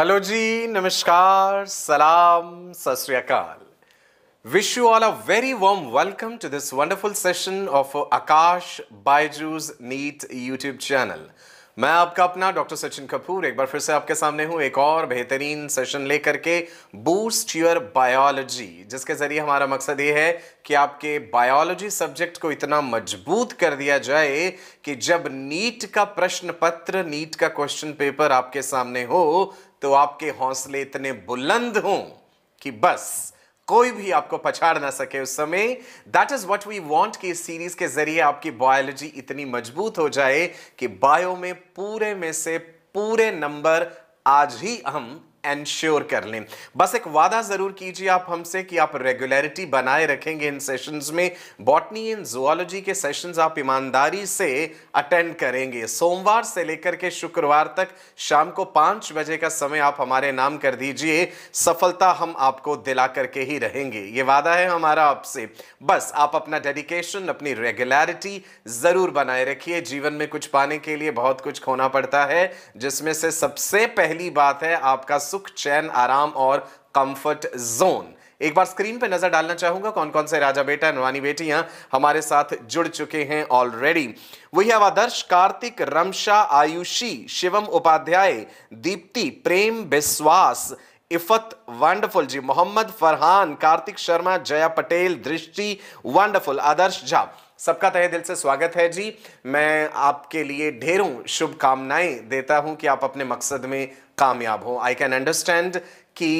Hello जी नमस्कार सलाम सत wish you all a very warm welcome to this wonderful session of Aakash Byju's NEET YouTube channel मैं आपका अपना डॉक्टर सचिन कपूर एक बार फिर से आपके सामने हूं एक और बेहतरीन सेशन लेकर के बूस्ट योर बायोलॉजी जिसके जरिए हमारा मकसद ये है कि आपके बायोलॉजी सब्जेक्ट को इतना मजबूत कर दिया जाए कि जब नीट का प्रश्न पत्र नीट का क्वेश्चन पेपर आपके सामने हो तो आपके हौसले इतने बुलंद हों कि बस कोई भी आपको पछाड़ ना सके उस समय that is what we want कि इस सीरीज के जरिए आपकी बायोलॉजी इतनी मजबूत हो जाए कि बायो में पूरे में से पूरे नंबर आज ही हम एंश्योर कर लें बस एक वादा ज़रूर कीजिए आप हमसे कि आप रेगुलरिटी बनाए रखेंगे इन सेशंस में बॉटनी एंड जुआलॉजी के सेशंस आप ईमानदारी से अटेंड करेंगे सोमवार से लेकर के शुक्रवार तक शाम को पांच बजे का समय आप हमारे नाम कर दीजिए सफलता हम आपको दिला करके ही रहेंगे ये वादा है हमारा आपसे बस आप अपना डेडिकेशन अपनी रेगुलरिटी ज़रूर बनाए रखिए जीवन में कुछ पाने के लिए बहुत कुछ खोना पड़ता है जिसमें से सबसे पहली बात है आपका सुख चैन आराम और कंफर्ट जोन एक बार स्क्रीन पे नजर डालना चाहूंगा कौन कौन से राजा बेटा नवानी बेटियां हमारे साथ जुड़ चुके हैं ऑलरेडी वही अब आदर्श कार्तिक रमशा आयुषी शिवम उपाध्याय दीप्ति प्रेम विश्वास इफत वंडरफुल जी मोहम्मद फरहान कार्तिक शर्मा जया पटेल दृष्टि वंडरफुल आदर्श झा सबका तहे दिल से स्वागत है जी मैं आपके लिए ढेरों शुभकामनाएं देता हूं कि आप अपने मकसद में कामयाब हो आई कैन अंडरस्टैंड कि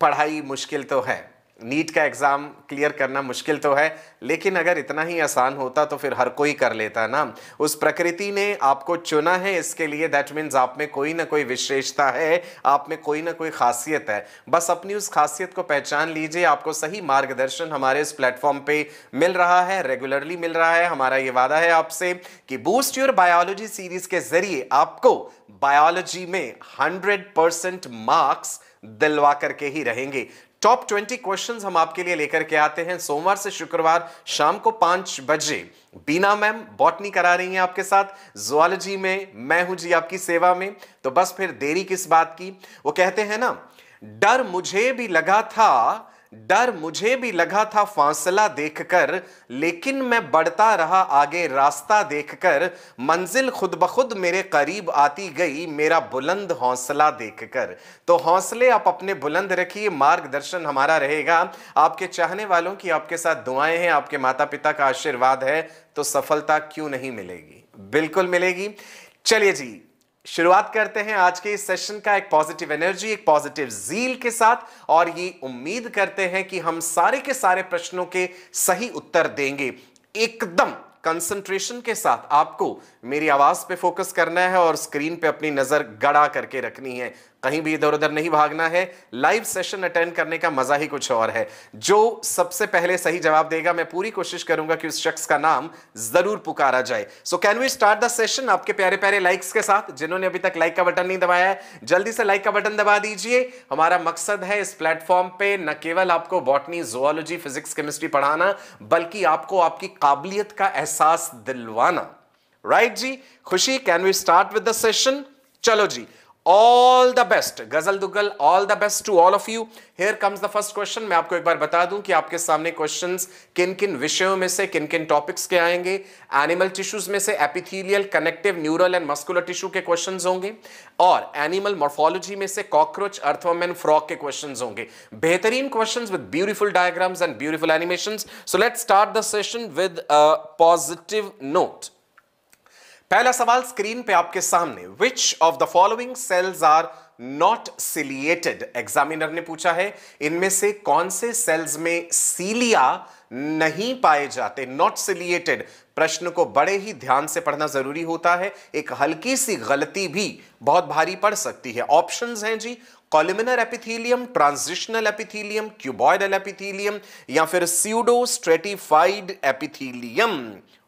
पढ़ाई मुश्किल तो है नीट का एग्ज़ाम क्लियर करना मुश्किल तो है लेकिन अगर इतना ही आसान होता तो फिर हर कोई कर लेता ना उस प्रकृति ने आपको चुना है इसके लिए दैट मीन्स आप में कोई ना कोई विशेषता है आप में कोई ना कोई खासियत है बस अपनी उस खासियत को पहचान लीजिए आपको सही मार्गदर्शन हमारे इस प्लेटफॉर्म पर मिल रहा है रेगुलरली मिल रहा है हमारा ये वादा है आपसे कि बूस्ट योर बायोलॉजी सीरीज के जरिए आपको बायोलॉजी में हंड्रेड परसेंट मार्क्स दिलवा करके ही रहेंगे टॉप ट्वेंटी क्वेश्चन हम आपके लिए लेकर के आते हैं सोमवार से शुक्रवार शाम को पांच बजे बीना मैम बॉटनी करा रही हैं आपके साथ जोलॉजी में मैं हूं जी आपकी सेवा में तो बस फिर देरी किस बात की वो कहते हैं ना डर मुझे भी लगा था डर मुझे भी लगा था फासला देखकर लेकिन मैं बढ़ता रहा आगे रास्ता देखकर मंजिल खुद ब खुद मेरे करीब आती गई मेरा बुलंद हौसला देखकर तो हौसले आप अपने बुलंद रखिए मार्गदर्शन हमारा रहेगा आपके चाहने वालों की आपके साथ दुआएं हैं आपके माता पिता का आशीर्वाद है तो सफलता क्यों नहीं मिलेगी बिल्कुल मिलेगी चलिए जी शुरुआत करते हैं आज के इस सेशन का एक पॉजिटिव एनर्जी एक पॉजिटिव जील के साथ और ये उम्मीद करते हैं कि हम सारे के सारे प्रश्नों के सही उत्तर देंगे एकदम कंसंट्रेशन के साथ आपको मेरी आवाज पे फोकस करना है और स्क्रीन पे अपनी नजर गड़ा करके रखनी है कहीं भी इधर उधर नहीं भागना है लाइव सेशन अटेंड करने का मजा ही कुछ और है जो सबसे पहले सही जवाब देगा मैं पूरी कोशिश करूंगा कि उस शख्स का नाम जरूर पुकारा जाए so can we start the session आपके प्यारे प्यारे लाइक्स के साथ जिन्होंने अभी तक लाइक का बटन नहीं दबाया है जल्दी से लाइक का बटन दबा दीजिए हमारा मकसद है इस प्लेटफॉर्म पे न केवल आपको बॉटनी जोलॉजी फिजिक्स केमिस्ट्री पढ़ाना बल्कि आपको आपकी काबिलियत का एहसास दिलवाना राइट right जी Khushi can we start with the session चलो जी all the best Ghazal Dugal all the best to all of you here comes the first question मैं आपको एक बार बता दूं कि आपके सामने क्वेश्चन किन किन विषयों में से किन किन टॉपिक्स के आएंगे एनिमल टिश्यूज में से epithelial connective neural and muscular tissue के क्वेश्चन होंगे और एनिमल मॉर्फोलॉजी में से कॉकरोच अर्थवम एंड फ्रॉक के क्वेश्चन होंगे बेहतरीन question with beautiful diagrams and beautiful animation so let start the session with positive note पहला सवाल स्क्रीन पे आपके सामने which of the following cells are not ciliated examiner ने पूछा है इनमें से कौन से सेल्स में सीलिया नहीं पाए जाते नॉट सिलिएटेड प्रश्न को बड़े ही ध्यान से पढ़ना जरूरी होता है एक हल्की सी गलती भी बहुत भारी पड़ सकती है ऑप्शंस हैं जी columnar epithelium transitional epithelium cuboidal epithelium या फिर स्यूडो स्ट्रेटिफाइड एपिथीलियम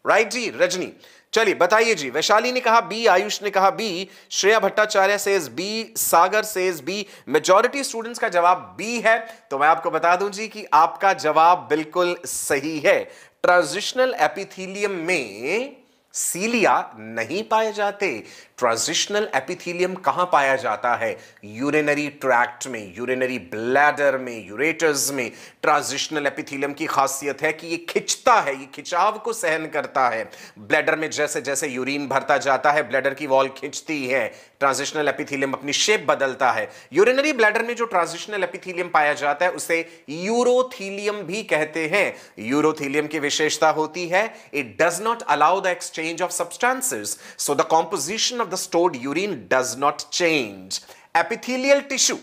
राइट जी रजनी चलिए बताइए जी वैशाली ने कहा बी आयुष ने कहा B Shreya Bhattacharya says B Sagar says B majority students का जवाब बी है तो मैं आपको बता दूं जी कि आपका जवाब बिल्कुल सही है ट्रांजिशनल एपिथीलियम में सीलिया नहीं पाए जाते ट्रांजिशनल एपिथीलियम कहां पाया जाता है यूरिनरी ट्रैक्ट में यूरिनरी ब्लैडर में यूरेटर्स में ट्रांजिशनल एपिथीलियम की खासियत है कि ये खिंचता है ये खिंचाव को सहन करता है ब्लैडर में जैसे जैसे यूरिन भरता जाता है ब्लैडर की वॉल खिंचती है ट्रांजिशनल एपिथीलियम अपनी शेप बदलता है यूरिनरी ब्लैडर में जो ट्रांजिशनल एपिथीलियम पाया जाता है उसे यूरोथीलियम भी कहते हैं यूरोथीलियम की विशेषता होती है it does not allow the exchange of substances so the composition of the stored urine does not change. Epithelial tissue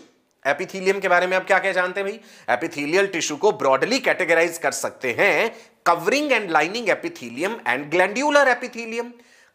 epithelium के बारे में आप क्या क्या जानते हैं भाई एपिथीलियल टिश्यू को ब्रॉडली कैटेगराइज कर सकते हैं covering and lining epithelium and glandular epithelium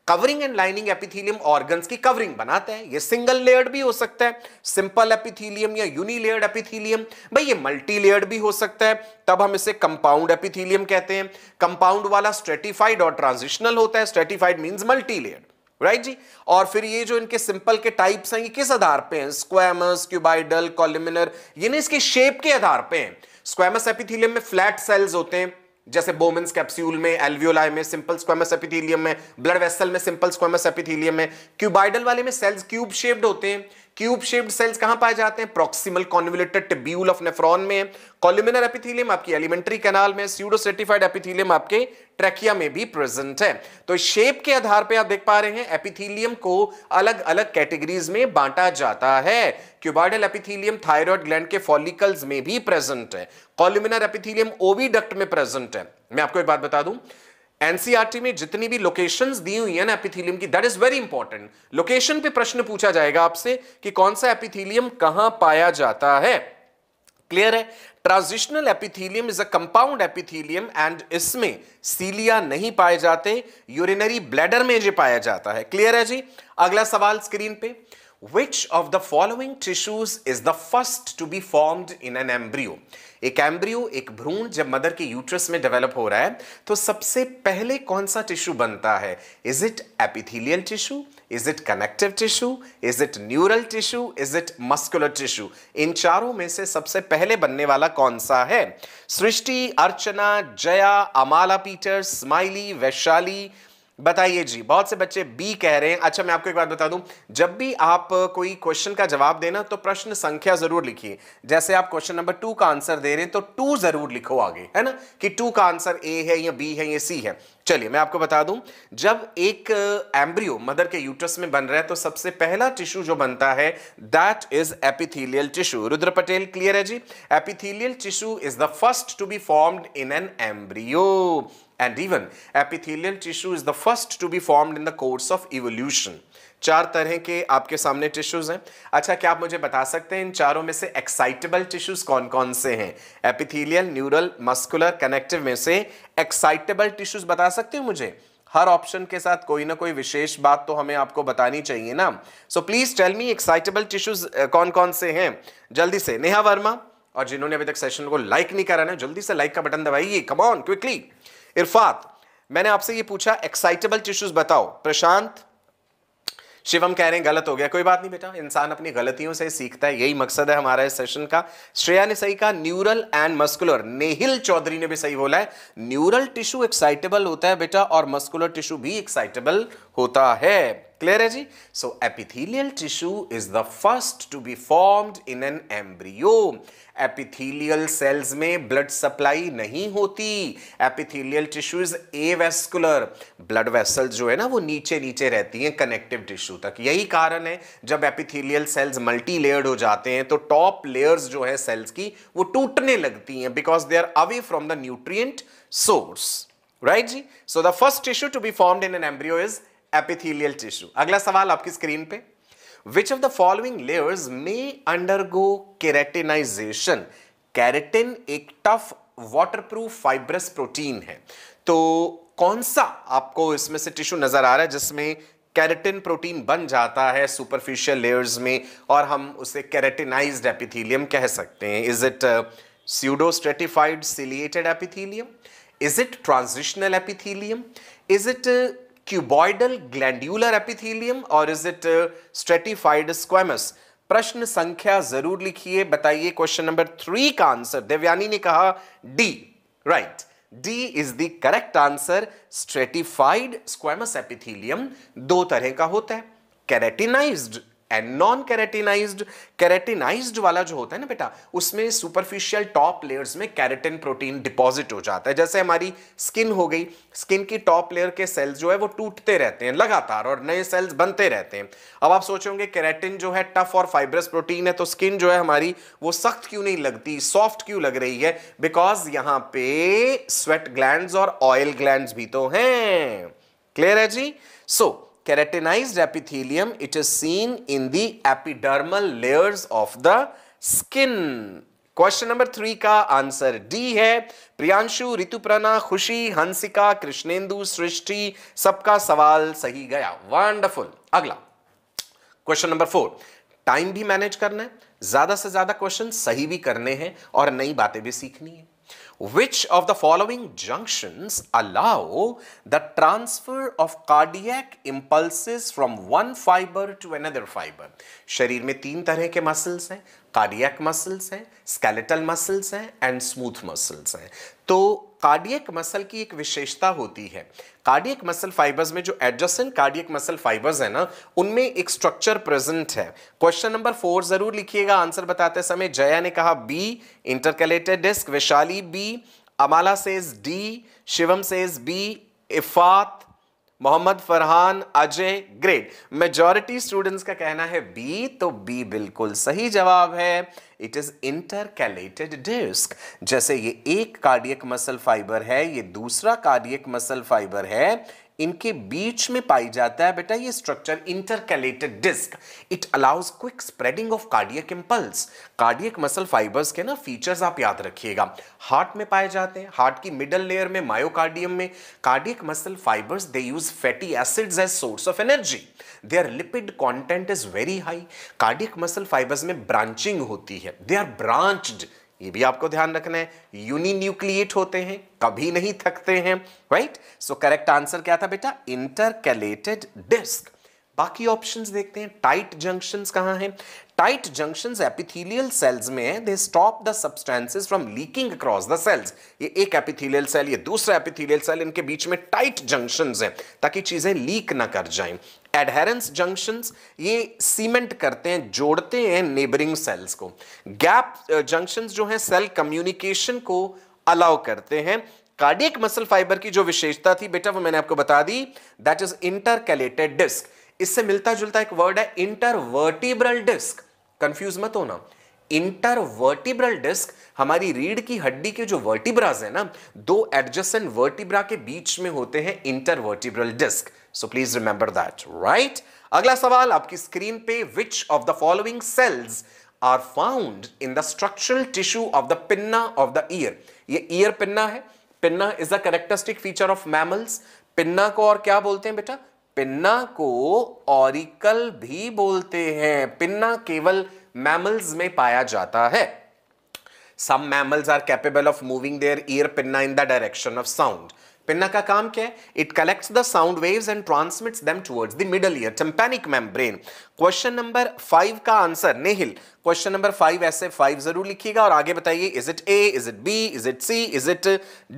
covering and lining epithelium organs की कवरिंग बनाते हैं ये सिंगल लेयर्ड भी हो सकता है सिंपल एपिथीलियम या यूनिलेयर्ड लेयर्ड एपिथीलियम भाई ये मल्टी लेयर्ड भी हो सकता है तब हम इसे कंपाउंड एपिथीलियम कहते हैं कंपाउंड वाला स्ट्रेटिफाइड और ट्रांजिशनल होता है stratified means multi layered right जी और फिर ये जो इनके सिंपल के टाइप्स हैं ये किस आधार पे हैं स्क्वामस क्यूबाइडल कॉलिमिनर ये ना इसके शेप के आधार पे हैं स्क्वामस एपिथीलियम में फ्लैट सेल्स होते हैं जैसे बोमेंस कैप्सूल में एल्वियोलाई में सिंपल स्क्वेमस एपिथीलियम में ब्लड वेसल में सिंपल स्क्वेमस एपिथीलियम में क्यूबाइडल वाले में सेल्स क्यूब शेप्ड होते हैं क्यूब शेप्ड सेल्स कहां पाए जाते हैं proximal convoluted tubule of nephron में कॉल्यूमिनर एपिथीलियम आपकी एलिमेंट्री कैनाल में स्यूडोसेटिफाइड एपिथीलियम आपके ट्रैकिया में भी प्रेजेंट है तो शेप के आधार पर आप देख पा रहे हैं एपिथीलियम को अलग अलग कैटेगरीज में बांटा जाता है क्यूबाइडल एपिथीलियम थायरॉयड ग्लैंड के फॉलिकल्स में भी प्रेजेंट है कॉल्यूमिनर एपिथीलियम ओवी डक्ट में प्रेजेंट है मैं आपको एक बात बता दूं एनसीआरटी e में जितनी भी लोकेशंस दी हुई है ना एपिथीलियम की that is very important location पे प्रश्न पूछा जाएगा आपसे कि कौन सा एपिथीलियम कहां पाया जाता है क्लियर है transitional epithelium is a compound epithelium and इसमें सीलिया नहीं पाए जाते यूरिनरी ब्लैडर में जो पाया जाता है क्लियर है जी अगला सवाल स्क्रीन पे which of the following tissues is the first to be formed in an embryo एक एम्ब्रियो एक भ्रूण जब मदर के यूट्रस में डेवलप हो रहा है तो सबसे पहले कौन सा टिश्यू बनता है is it epithelial tissue is it connective tissue is it neural tissue is it muscular tissue इन चारों में से सबसे पहले बनने वाला कौन सा है सृष्टि अर्चना जया अमाला पीटर स्माइली वैशाली बताइए जी बहुत से बच्चे बी कह रहे हैं अच्छा मैं आपको एक बात बता दूं जब भी आप कोई क्वेश्चन का जवाब देना तो प्रश्न संख्या जरूर लिखिए जैसे आप क्वेश्चन नंबर टू का आंसर दे रहे हैं तो टू जरूर लिखो आगे है ना कि टू का आंसर ए है या बी है या सी है चलिए मैं आपको बता दूं जब एक एम्ब्रियो मदर के यूट्रस में बन रहा है तो सबसे पहला टिश्यू जो बनता है that is epithelial tissue Rudra Patel clear है जी epithelial tissue is the first to be formed in an embryo and even epithelial tissue is the first to be formed in the course of evolution चार तरह के आपके सामने tissues हैं अच्छा क्या आप मुझे बता सकते हैं इन चारों में से एक्साइटेबल टिश्यूज कौन कौन से हैं एपिथेलियल न्यूरल मस्कुलर कनेक्टिव में से एक्साइटेबल टिश्यूज बता सकते हो मुझे हर ऑप्शन के साथ कोई ना कोई विशेष बात तो हमें आपको बतानी चाहिए ना so please tell me excitable tissues कौन कौन से हैं जल्दी से नेहा वर्मा और जिन्होंने अभी तक सेशन को लाइक नहीं करा ना जल्दी से लाइक का बटन दबाइए कम ऑन क्विकली इरफात मैंने आपसे ये पूछा एक्साइटेबल टिश्यूज बताओ प्रशांत शिवम कह रहे हैं गलत हो गया कोई बात नहीं बेटा इंसान अपनी गलतियों से सीखता है यही मकसद है हमारा इस सेशन का श्रेया ने सही कहा neural and muscular Nehil Chaudhary ने भी सही बोला है न्यूरल टिश्यू एक्साइटेबल होता है बेटा और मस्कुलर टिश्यू भी एक्साइटेबल होता है क्लियर है जी? So epithelial tissue is the first to be formed in an embryo epithelial cells में ब्लड सप्लाई नहीं होती epithelial tissue is avascular blood vessel जो है ना वो नीचे नीचे रहती हैं कनेक्टिव टिश्यू तक यही कारण है जब एपिथीलियल सेल्स मल्टी लेयर्ड हो जाते हैं तो टॉप लेयर्स जो है सेल्स की वो टूटने लगती हैं because they are away from the nutrient source right जी so the first tissue to be formed in an embryo is epithelial tissue अगला सवाल आपकी स्क्रीन पे which of the following layers में अंडरगो केरेटिनाइजेशन कैरेटिन एक tough waterproof fibrous protein है तो कौन सा आपको इसमें से टिश्यू नजर आ रहा है जिसमें कैरेटिन प्रोटीन बन जाता है सुपरफिशियल लेयर्स में और हम उसे कैरेटिनाइज्ड एपिथीलियम कह सकते हैं is it pseudo stratified ciliated epithelium is it transitional epithelium is it cuboidal glandular epithelium और इज इट स्ट्रेटिफाइड स्क्वेमस प्रश्न संख्या जरूर लिखिए बताइए क्वेश्चन नंबर थ्री का आंसर देवयानी ने कहा D right D is the correct answer stratified squamous epithelium दो तरह का होता है keratinised and non keratinised keratinised वाला जो होता है ना बेटा उसमें सुपरफिशियल टॉप लेयर्स में कैरेटिन प्रोटीन डिपॉजिट हो जाता है जैसे हमारी स्किन हो गई स्किन की टॉप लेयर के सेल्स जो है वो टूटते रहते हैं लगातार और नए सेल्स बनते रहते हैं अब आप सोचोगे कैरेटिन जो है टफ और फाइब्रस प्रोटीन है तो स्किन जो है हमारी वो सख्त क्यों नहीं लगती सॉफ्ट क्यों लग रही है बिकॉज यहां पे स्वेट ग्लैंड और ऑयल ग्लैंड भी तो हैं क्लियर है जी so so, keratinized epithelium, it is seen in the epidermal layers of the skin. Question number three का आंसर डी है प्रियांशु ऋतुप्रणा खुशी हंसिका कृष्णेंदु सृष्टि सबका सवाल सही गया वंडरफुल अगला क्वेश्चन नंबर फोर टाइम भी मैनेज करना है ज्यादा से ज्यादा क्वेश्चन सही भी करने हैं और नई बातें भी सीखनी है Which of the following junctions allow the transfer of cardiac impulses from one fiber to another fiber? शरीर में तीन तरह के muscles हैं कार्डियक मसल्स हैं स्केलेटल मसल्स हैं एंड स्मूथ मसल्स हैं तो कार्डियक मसल की एक विशेषता होती है कार्डियक मसल फाइबर्स में जो एडजस्टेंट कार्डियक मसल फाइबर्स है ना उनमें एक स्ट्रक्चर प्रेजेंट है क्वेश्चन नंबर फोर जरूर लिखिएगा आंसर बताते समय जया ने कहा B intercalated disc Vaishali B Amala says D Shivam says B Iffat Mohammad Farhan Ajay great majority students का कहना है बी तो बी बिल्कुल सही जवाब है इट इज इंटरकैलेटेड डिस्क जैसे ये एक कार्डियक मसल फाइबर है ये दूसरा कार्डियक मसल फाइबर है इनके बीच में पाई जाता है बेटा ये structure intercalated disc it allows quick spreading of cardiac impulse cardiac muscle fibres के ना फीचर्स आप याद रखिएगा हार्ट में पाए जाते हैं हार्ट की मिडल लेयर में मायोकार्डियम में cardiac muscle fibres they use fatty acids as source of energy they are lipid content is very high cardiac muscle fibres में ब्रांचिंग होती है दे आर ब्रांचड ये भी आपको ध्यान रखना है यूनिन्यूक्लिएट होते हैं कभी नहीं थकते हैं राइट सो करेक्ट आंसर क्या था बेटा इंटरकैलेटेड डिस्क बाकी ऑप्शंस देखते हैं टाइट जंक्शंस कहां हैं टाइट जंक्शंस एपिथेलियल सेल्स में है they stop the substances from leaking across the cells ये एक एपिथेलियल सेल ये दूसरा एपिथेलियल सेल इनके बीच में टाइट जंक्शंस हैं ताकि चीजें लीक ना कर जाएं एडहेरेंस जंक्शंस ये सीमेंट करते हैं जोड़ते हैं नेबरिंग सेल्स को गैप जंक्शंस uh, जो हैं सेल कम्युनिकेशन को अलाउ करते हैं कार्डियक मसल फाइबर की जो विशेषता थी बेटा वो मैंने आपको बता दी दैट इज इंटरकैलेटेड डिस्क इससे मिलता जुलता एक वर्ड है इंटरवर्टिब्रल डिस्क कंफ्यूज मत होना इंटरवर्टिब्रल डिस्क हमारी रीढ़ की हड्डी के जो वर्टिब्राज है ना दो एडजस्टेंट वर्टिब्रा के बीच में होते हैं intervertebral disc so please remember that right अगला सवाल आपकी स्क्रीन पे which of the following cells are found in the structural tissue of the pinna of the ear ये ईयर पिन्ना है pinna is the characteristic feature of mammals pinna को और क्या बोलते हैं बेटा पिन्ना को ऑरिकल भी बोलते हैं पिन्ना केवल मैमल्स में पाया जाता है some mammals are capable of moving their ear pinna in the direction of sound pinna का काम क्या है it collects the sound waves and transmits them towards the middle ear tympanic membrane question number five का answer Nehil question number five ऐसे five जरूर लिखिएगा और आगे बताइए is it A is it B is it C is it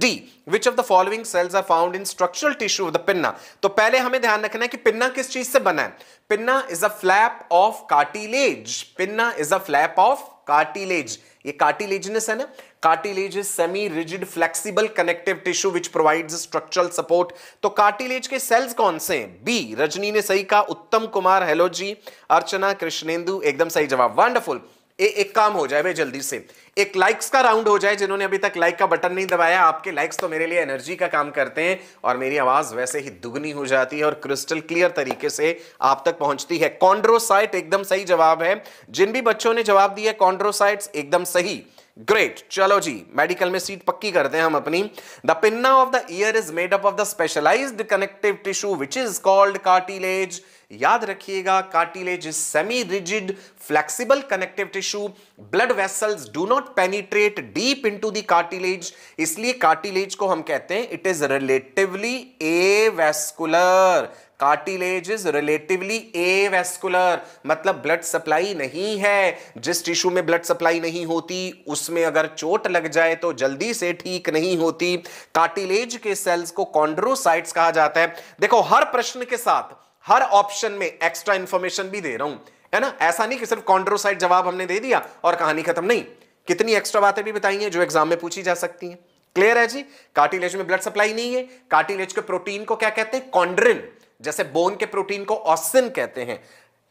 D which of the following cells are found in structural tissue of the pinna तो पहले हमें ध्यान रखना है कि पिन्ना किस चीज से बना है pinna is a flap of cartilage pinna is a flap of cartilage ये कार्टिलेजनेस है ना cartilage is semi rigid flexible connective tissue which provides structural support तो कार्टिलेज के सेल्स कौन से हैं बी रजनी ने सही कहा उत्तम कुमार हेलो जी अर्चना कृष्णेंदु एकदम सही जवाब वंडरफुल ए, एक काम हो जाए भाई जल्दी से एक लाइक्स का राउंड हो जाए जिन्होंने अभी तक लाइक का बटन नहीं दबाया आपके लाइक्स तो मेरे लिए एनर्जी का काम करते हैं और मेरी आवाज वैसे ही दुगनी हो जाती है और क्रिस्टल क्लियर तरीके से आप तक पहुंचती है कॉन्ड्रोसाइट एकदम सही जवाब है जिन भी बच्चों ने जवाब दिया कॉन्ड्रोसाइट एकदम सही ग्रेट चलो जी मेडिकल में सीट पक्की करते हैं हम अपनी the pinna of the ear is made up of the specialise connective tissue which is called cartilage याद रखिएगा cartilage is semi rigid flexible connective tissue blood vessels do not penetrate deep in the cartilage इसलिए cartilage को हम कहते हैं it is relatively avascular cartilage is relatively avascular मतलब blood supply नहीं है जिस टिश्यू में ब्लड सप्लाई नहीं होती उसमें अगर चोट लग जाए तो जल्दी से ठीक नहीं होती कार्टिलेज के सेल्स को कॉन्ड्रोसाइट्स कहा जाता है देखो हर प्रश्न के साथ हर ऑप्शन में एक्स्ट्रा इंफॉर्मेशन भी दे रहा हूं है ना ऐसा नहीं कि सिर्फ कॉन्ड्रोसाइट जवाब हमने दे दिया और कहानी खत्म नहीं कितनी एक्स्ट्रा बातें भी बताई हैं जो एग्जाम में पूछी जा सकती हैं क्लियर है जी कार्टिलेज में ब्लड सप्लाई नहीं है कार्टिलेज के प्रोटीन को क्या कहते हैं कॉन्ड्रिन जैसे बोन के प्रोटीन को ऑस्टिन कहते हैं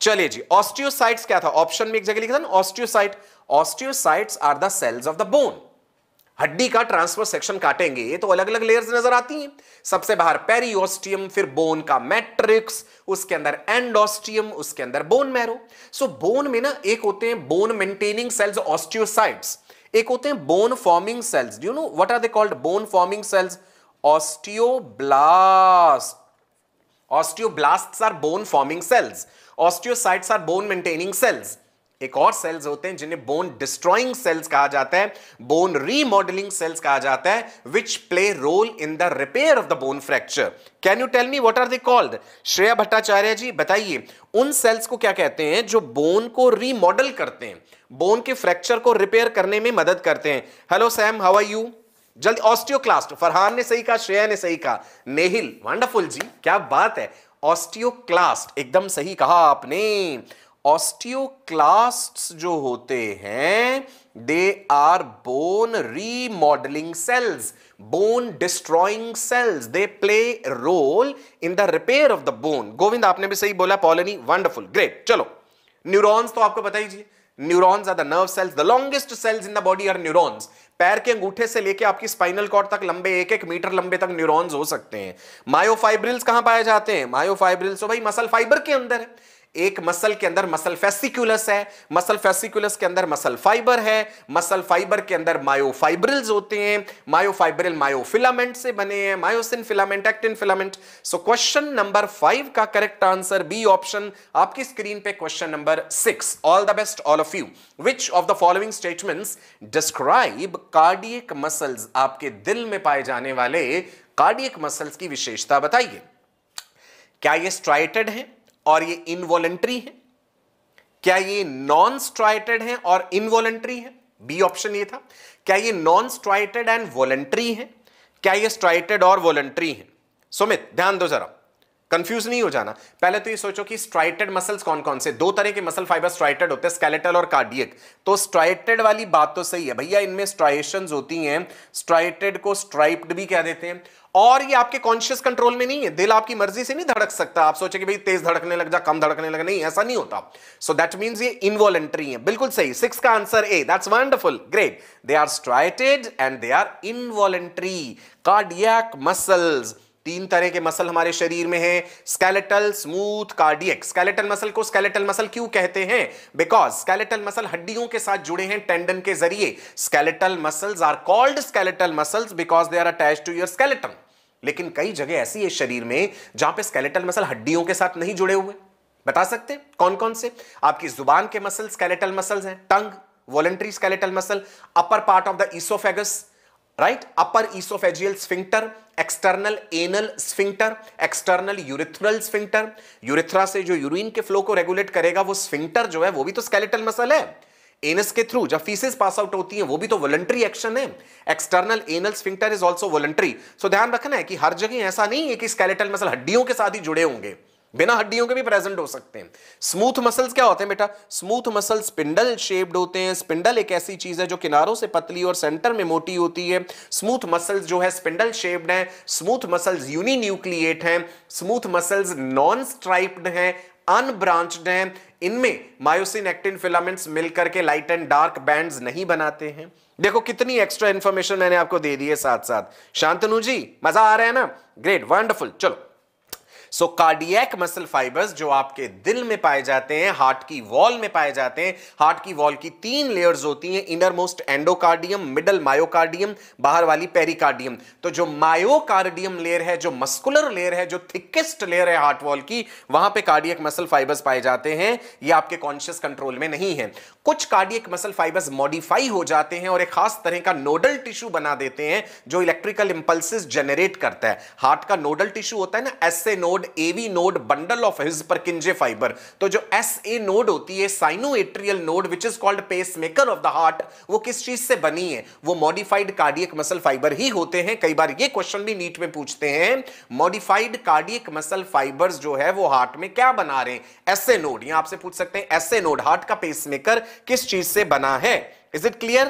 चलिए जी ऑस्टियोसाइट्स क्या था ऑप्शन में एक जगह लिखा था ना osteocyte osteocytes are the cells of the bone हड्डी का ट्रांसफर सेक्शन काटेंगे ये तो अलग अलग लेयर्स नजर आती हैं सबसे बाहर पेरियोस्टियम फिर बोन का मैट्रिक्स उसके अंदर एंडोस्टियम उसके अंदर बोन मैरो सो बोन में ना एक होते हैं बोन मेंटेनिंग सेल्स ऑस्टियोसाइट्स एक होते हैं bone forming cells do you know what are they called bone forming cells osteoblast osteoblasts are bone forming cells osteocytes are bone maintaining cells एक और सेल्स होते हैं जिन्हें बोन डिस्ट्रॉइंग सेल्स कहा जाता है बोन रीमॉडलिंग सेल्स कहा जाता है which play role in the repair of the bone fracture can you tell me what are they called Shreya Bhattacharya ji बताइए उन सेल्स को क्या कहते हैं जो बोन को रीमॉडल करते हैं बोन के फ्रैक्चर को रिपेयर करने में मदद करते हैं hello Sam how are you जल्दी ऑस्टियोक्लास्ट फरहान ने सही कहा श्रेया ने सही कहा नेहिल वंडरफुल जी क्या बात है ऑस्टियोक्लास्ट एकदम सही कहा आपने ऑस्टियोक्लास्ट जो होते हैं they are bone remodelling cells bone destroying cells they play role in the repair of the bone Govind आपने भी सही बोला पॉलनी वंडरफुल ग्रेट चलो न्यूरॉन्स तो आपको बताइए neurons are the nerve cells the longest cells in the body are neurons पैर के अंगूठे से लेके आपकी स्पाइनल कॉर्ड तक लंबे एक एक मीटर लंबे तक न्यूरॉन्स हो सकते हैं मायोफाइब्रिल्स कहां पाए जाते हैं मायोफाइब्रिल्स तो भाई मसल फाइबर के अंदर है एक मसल के अंदर मसल फेसिकुलस है मसल फेसिकुलस के अंदर मसल फाइबर है मसल फाइबर के अंदर मायोफाइब्रिल्स होते हैं मायोफाइब्रिल मायोफिलामेंट से बने हैं myosin filament actin filament so question number five का करेक्ट आंसर बी ऑप्शन आपकी स्क्रीन पे question number six all the best all of you which of the following statements describe cardiac muscles आपके दिल में पाए जाने वाले कार्डियक मसल्स की विशेषता बताइए क्या ये स्ट्राइटेड है और ये इनवॉलेंट्री है क्या ये नॉन स्ट्राइटेड है और इनवॉलेंट्री है बी ऑप्शन ये था क्या ये नॉन स्ट्राइटेड एंड वॉलेंट्री है क्या ये स्ट्राइटेड और वॉलेंट्री है सुमित ध्यान दो जरा कंफ्यूज नहीं हो जाना पहले तो ये सोचो कि स्ट्राइटेड मसल्स कौन कौन से दो तरह के मसल फाइबर स्ट्राइटेड होते हैं स्केलेटल और कार्डियक तो स्ट्राइटेड वाली बात तो सही है भैया इनमें स्ट्राइशन होती हैं स्ट्राइटेड को स्ट्राइप्ड भी कह देते हैं और ये आपके कॉन्शियस कंट्रोल में नहीं है दिल आपकी मर्जी से नहीं धड़क सकता आप सोचे कि भाई तेज धड़कने लग जा कम धड़कने लग नहीं ऐसा नहीं होता सो दैट मीन्स ये इनवॉलेंट्री है बिल्कुल सही सिक्स का answer A that's wonderful great they are striated and they are involuntary cardiac muscles तीन तरह के मसल हमारे शरीर में हैं skeletal smooth cardiac skeletal muscle को स्केलेटल मसल क्यों कहते हैं बिकॉज स्केलेटल मसल हड्डियों के साथ जुड़े हैं टेंडन के जरिए skeletal muscles are called skeletal muscles because they are attach to your skeleton लेकिन कई जगह ऐसी है शरीर में जहां पे स्केलेटल मसल हड्डियों के साथ नहीं जुड़े हुए बता सकते हैं कौन कौन से आपकी जुबान के मसल स्केलेटल मसल्स हैं tongue voluntary skeletal muscle upper part of the esophagus right upper esophageal sphincter external anal sphincter external urethral sphincter urethra से जो यूरिन के फ्लो को रेगुलेट करेगा वो स्फिंक्टर जो है वो भी तो स्केलेटल मसल है एनस के थ्रू जब फीसेस पास आउट होती है वो भी तो वॉलंट्री एक्शन है external anal sphincter is also voluntary so ध्यान रखना है कि हर जगह ऐसा नहीं है कि स्केलेटल मसल हड्डियों के साथ ही जुड़े होंगे बिना हड्डियों के भी प्रेजेंट हो सकते हैं स्मूथ मसल्स क्या होते हैं बेटा स्मूथ मसल स्पिंडल शेप्ड होते हैं स्पिंडल एक ऐसी चीज है जो किनारों से पतली और सेंटर में मोटी होती है स्मूथ मसल्स जो है स्पिंडल शेप्ड है स्मूथ मसल्स यूनिन्यूक्लिएट हैं स्मूथ मसल्स नॉन स्ट्राइप्ड हैं अनब्रांच हैं इनमें मायोसिन एक्टिन फिलामेंट्स मिलकर के लाइट एंड डार्क बैंड नहीं बनाते हैं देखो कितनी एक्स्ट्रा इंफॉर्मेशन मैंने आपको दे दी है साथ साथ शांतनु जी मजा आ रहा है ना ग्रेट वंडरफुल चलो सो कार्डियक मसल फाइबर्स जो आपके दिल में पाए जाते हैं हार्ट की वॉल में पाए जाते हैं हार्ट की वॉल की तीन लेयर्स होती हैं inner most endocardium middle myocardium बाहर वाली पेरिकार्डियम तो जो मायोकार्डियम लेयर है जो मस्कुलर लेयर है जो थिकेस्ट लेयर है हार्ट वॉल की वहां पे कार्डियक मसल फाइबर्स पाए जाते हैं ये आपके कॉन्शियस कंट्रोल में नहीं है कुछ कार्डियक मसल फाइबर्स मॉडिफाई हो जाते हैं और एक खास तरह का नोडल टिश्यू बना देते हैं जो इलेक्ट्रिकल इंपल्सिस जनरेट करता है हार्ट का नोडल टिश्यू होता है ना node node AV node bundle of His Purkinje fibre तो जो एस ए नोड होती है sino atrial node which is called pacemaker of the heart वो किस चीज से बनी है वो मॉडिफाइड कार्डियक मसल फाइबर ही होते हैं कई बार ये क्वेश्चन भी नीट में पूछते हैं मॉडिफाइड कार्डियक मसल फाइबर्स जो है वो हार्ट में क्या बना रहे हैं एसए नोड यहां आपसे पूछ सकते हैं एसए नोड हार्ट का पेसमेकर किस चीज से बना है इज इट क्लियर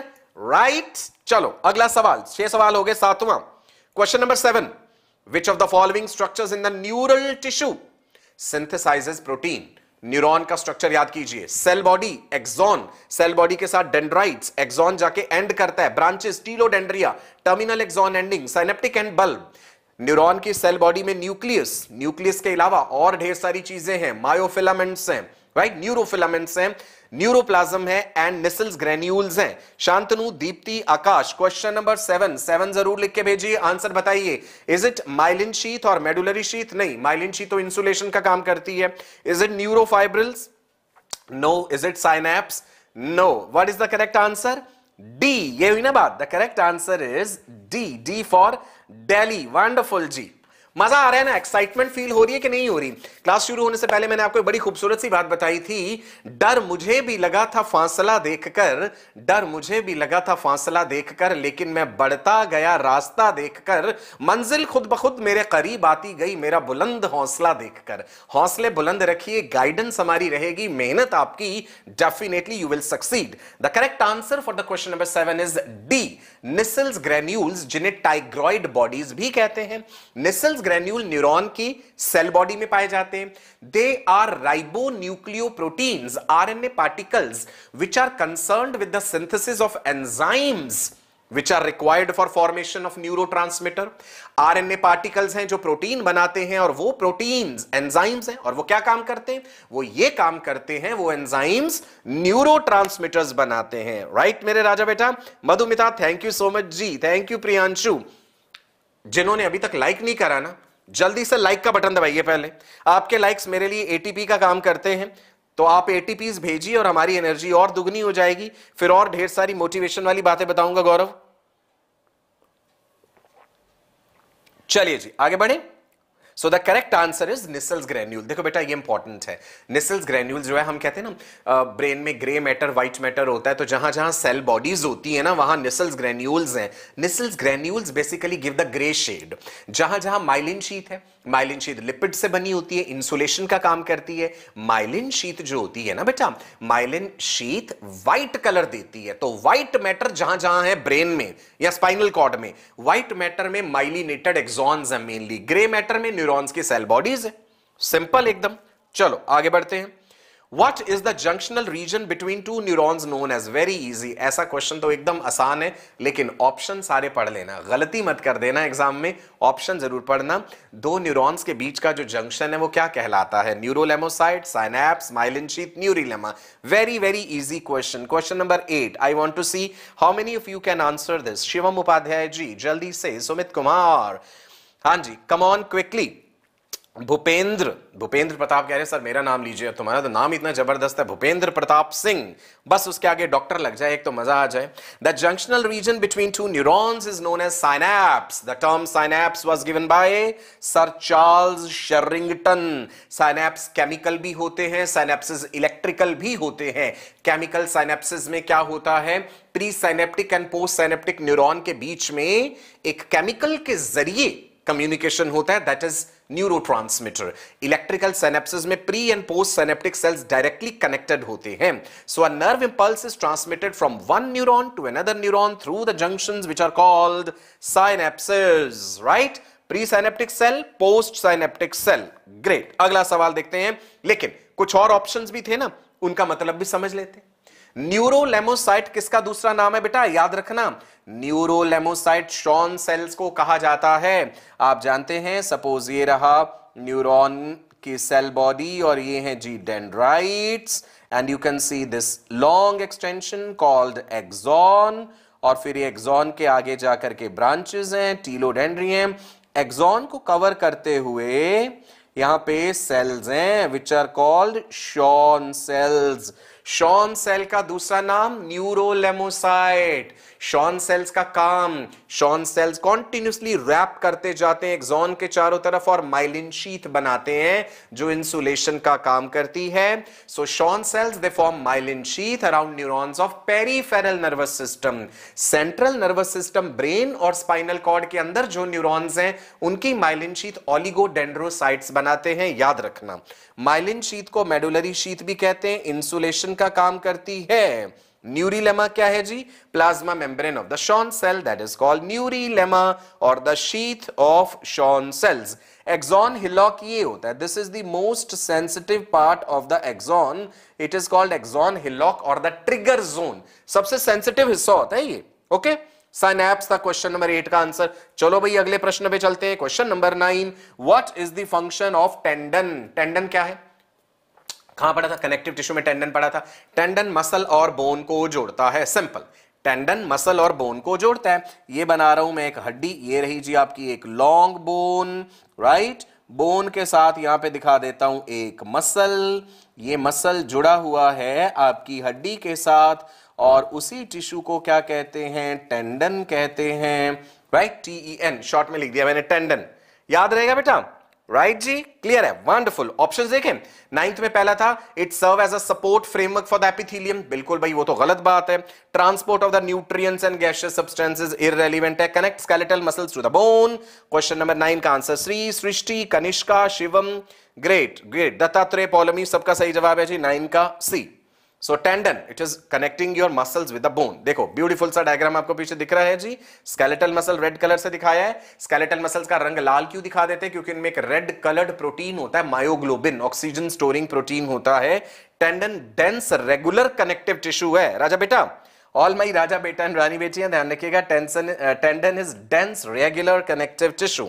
राइट चलो अगला सवाल छह सवाल हो गए सातवां question number seven Which of the following structures in the neural tissue synthesizes protein? Neuron का स्ट्रक्चर याद कीजिए cell body axon cell body के साथ डेंड्राइट्स एक्सॉन जाके एंड करता है branches telodendria terminal axon ending synaptic end bulb neuron की cell body में न्यूक्लियस न्यूक्लियस के अलावा और ढेर सारी चीजें हैं मायोफिलामेंट्स हैं राइट न्यूरोफिलामेंट्स हैं न्यूरोप्लाज्म है एंड निसल्स ग्रेन्यूल्स हैं Shantanu Deepti Akash question number seven seven जरूर लिख के भेजिए आंसर बताइए इज इट माइलिन शीथ और मेडुलरी शीथ नहीं माइलिन शीथ तो इंसुलेशन का काम करती है is it neurofibrils no is it synapse no what is the correct answer D ये हुई ना बात the correct answer is D D for daily wonderful जी मजा आ रहा है ना एक्साइटमेंट फील हो रही है कि नहीं हो रही क्लास शुरू होने से पहले मैंने आपको बड़ी खूबसूरत सी बात बताई थी डर मुझे भी लगा था फासला देखकर डर मुझे भी लगा था फासला देखकर लेकिन मैं बढ़ता गया रास्ता देखकर मंजिल खुद ब खुद मेरे करीब आती गई मेरा बुलंद हौसला देखकर हौसले बुलंद रखिए गाइडेंस हमारी रहेगी मेहनत आपकी definitely you will succeed the correct answer for the question number seven is D Nissl's granules जिन्हें टाइग्रॉइड बॉडीज भी कहते हैं निसल्स ग्रेन्यूल न्यूरॉन की सेल बॉडी में पाए जाते हैं they are ribonucleoproteins R N A particles which are concern with the synthesis of enzymes which are required for formation of neurotransmitter R N A particles हैं जो protein बनाते हैं और वो प्रोटीन्स एंजाइम्स हैं और वो क्या काम करते हैं वो ये काम करते हैं वो एंजाइम्स न्यूरो बनाते हैं राइट right, मेरे राजा बेटा Madhumita thank you so much जी थैंक यू प्रियांशु जिन्होंने अभी तक लाइक नहीं करा ना जल्दी से लाइक का बटन दबाइए पहले आपके लाइक्स मेरे लिए एटीपी का काम करते हैं तो आप एटीपीज भेजिए और हमारी एनर्जी और दुगनी हो जाएगी फिर और ढेर सारी मोटिवेशन वाली बातें बताऊंगा गौरव चलिए जी आगे बढ़े so the correct answer is Nissl's granule देखो बेटा ये इंपॉर्टेंट है निसल्स ग्रेन्यूल जो है हम कहते हैं ना ब्रेन में ग्रे मैटर व्हाइट मैटर होता है तो जहां जहां सेल बॉडीज होती है ना वहां निसल्स ग्रेन्यूल्स हैं Nissl's granules basically give the grey shade जहां जहां माइलिन शीत है माइलिन शीत लिपिड से बनी होती है इंसुलेशन का काम करती है माइलिन शीत जो होती है ना बेटा माइलिन शीत व्हाइट कलर देती है तो व्हाइट मैटर जहां जहां है ब्रेन में या स्पाइनल कॉर्ड में व्हाइट मैटर में माइलिनेटेड एक्सॉन्स है मेनली ग्रे मैटर में न्यूरो न्यूरॉन्स की सेल बॉडीज है सिंपल एकदम चलो आगे बढ़ते हैं what is the junctional region between two neurons known as very easy ऐसा क्वेश्चन तो एकदम आसान है लेकिन ऑप्शन सारे पढ़ लेना गलती मत कर देना एग्जाम में ऑप्शन जरूर पढ़ना दो न्यूरॉन्स के बीच का जो जंक्शन है वो क्या कहलाता है neurolemmocyte synapse myelin sheath neurilemma very very easy question question number eight I want to see how many of you can answer this Shivam Upadhyay ji जल्दी से सुमित कुमार हाँ जी come on quickly Bhupendra Bhupendra Pratap कह रहे हैं सर मेरा नाम लीजिए तुम्हारा तो नाम इतना जबरदस्त है भूपेंद्र प्रताप सिंह बस उसके आगे डॉक्टर लग जाए एक तो मजा आ जाए the junctional region between two neurons is known as synapse the term synapse was given by sir Charles Sherrington synapse chemical भी होते हैं साइनेप्सिस इलेक्ट्रिकल भी होते हैं केमिकल साइनेप्सिस में क्या होता है presynaptic and postsynaptic neuron के बीच में एक केमिकल के जरिए कम्युनिकेशन होता है that is neurotransmitter electrical synapses में pre and postsynaptic cells directly connected होते हैं so a nerve impulse is transmitted from one neuron to another neuron through the junction which are called synapses right presynaptic cell postsynaptic cell great अगला सवाल देखते हैं लेकिन कुछ और option भी थे ना उनका मतलब भी समझ लेते हैं न्यूरोलेमोसाइट किसका दूसरा नाम है बेटा याद रखना न्यूरोलेमोसाइट शॉन सेल्स को कहा जाता है आप जानते हैं सपोज ये रहा न्यूरॉन की सेल बॉडी और ये है जी dendrites and you can see this long extension called axon और फिर ये एक्सॉन के आगे जाकर के ब्रांचेस हैं टीलोडेंड्रियम एक्सॉन को कवर करते हुए यहां पे सेल्स हैं which are called Schwann cells Schwann cell का दूसरा नाम न्यूरोलेमोसाइट शॉन सेल्स का काम शॉन सेल्स कॉन्टिन्यूसली रैप करते जाते हैं एक्सॉन के चारों तरफ और माइलिन शीथ बनाते हैं जो इंसुलेशन का काम करती है so Schwann cells they form myelin sheath around neurons of peripheral nervous system central nervous system brain और स्पाइनल कॉर्ड के अंदर जो न्यूरॉन्स हैं उनकी माइलिन शीथ ऑलिगोडेंड्रोसाइट्स बनाते हैं याद रखना माइलिन शीत को मेडुलरी शीत भी कहते हैं इंसुलेशन का काम करती है न्यूरीलेमा क्या है जी plasma membrane of the Schwann cell that is called neurilemma और the sheath of Schwann cells axon hillock ये होता है this is the most sensitive part of the axon it is called axon hillock और the trigger zone सबसे sensitive हिस्सा होता है ये ओके okay? साइनैप्स था क्वेश्चन नंबर एट का आंसर चलो भाई अगले प्रश्न पे चलते हैं question number nine what is the function of tendon tendon क्या है कहां पड़ा था कनेक्टिव टिश्यू में टेंडन पड़ा था टेंडन मसल और बोन को जोड़ता है सिंपल टेंडन मसल और बोन को जोड़ता है ये बना रहा हूं मैं एक हड्डी ये रही जी आपकी एक लॉन्ग बोन राइट बोन के साथ यहां पे दिखा देता हूं एक मसल ये मसल जुड़ा हुआ है आपकी हड्डी के साथ और उसी टिश्यू को क्या कहते हैं टेंडन कहते हैं right T E N short में लिख दिया मैंने टेंडन याद रहेगा बेटा राइट right जी क्लियर है वंडरफुल ऑप्शन देखें नाइन्थ में पहला था it serve as a support framework for the epithelium बिल्कुल भाई वो तो गलत बात है transport of the nutrients and gaseous substances irrelevant है connect skeletal muscles to the bone question number nine का answer Shri Srishti Kanishka Shivam great great Dattatreya Paulami सबका सही जवाब है जी नाइन का C so tendon it is connecting your muscles with the bone देखो beautiful सा डायग्राम आपको पीछे दिख रहा है जी स्केलेटल मसल रेड कलर से दिखाया है स्केलेटल मसल्स का रंग लाल क्यों दिखा देते हैं क्योंकि इनमें एक रेड कलर्ड प्रोटीन होता है मायोग्लोबिन ऑक्सीजन स्टोरिंग प्रोटीन होता है tendon dense regular connective tissue है राजा बेटा ऑल माई राजा बेटा एंड रानी बेटी ध्यान रखिएगा tension tendon is dense regular connective tissue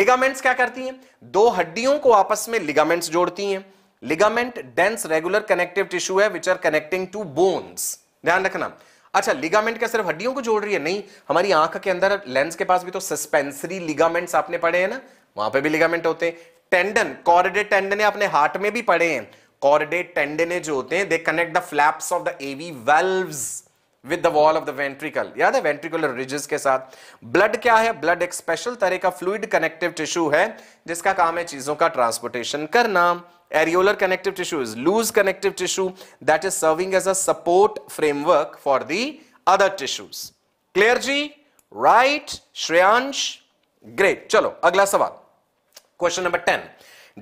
ligaments क्या करती हैं दो हड्डियों को आपस में लिगामेंट्स जोड़ती हैं ligament dense regular connective tissue है which are connecting two bones ध्यान रखना अच्छा लिगामेंट क्या सिर्फ हड्डियों को जोड़ रही है नहीं हमारी आंख के अंदर लेंस के पास भी तो सस्पेंसरी लिगामेंट्स आपने पढ़े हैं ना वहां पे भी लिगामेंट होते हैं टेंडन कॉरिडेट टेंडन अपने हार्ट में भी पढ़े हैं कॉरिडेट टेंडने जो होते हैं they connect the flaps of the AV valves with the wall of the ventricle याद है वेंट्रिकुलर रिजेस के साथ ब्लड क्या है ब्लड एक स्पेशल तरह का फ्लूड कनेक्टिव टिश्यू है जिसका काम है चीजों का ट्रांसपोर्टेशन करना areolar connective tissue is loose connective tissue that is serving as a support framework for the other tissues. Clear G? Right? Shreyansh? Great. Chalo, agla sawal. Question number 10.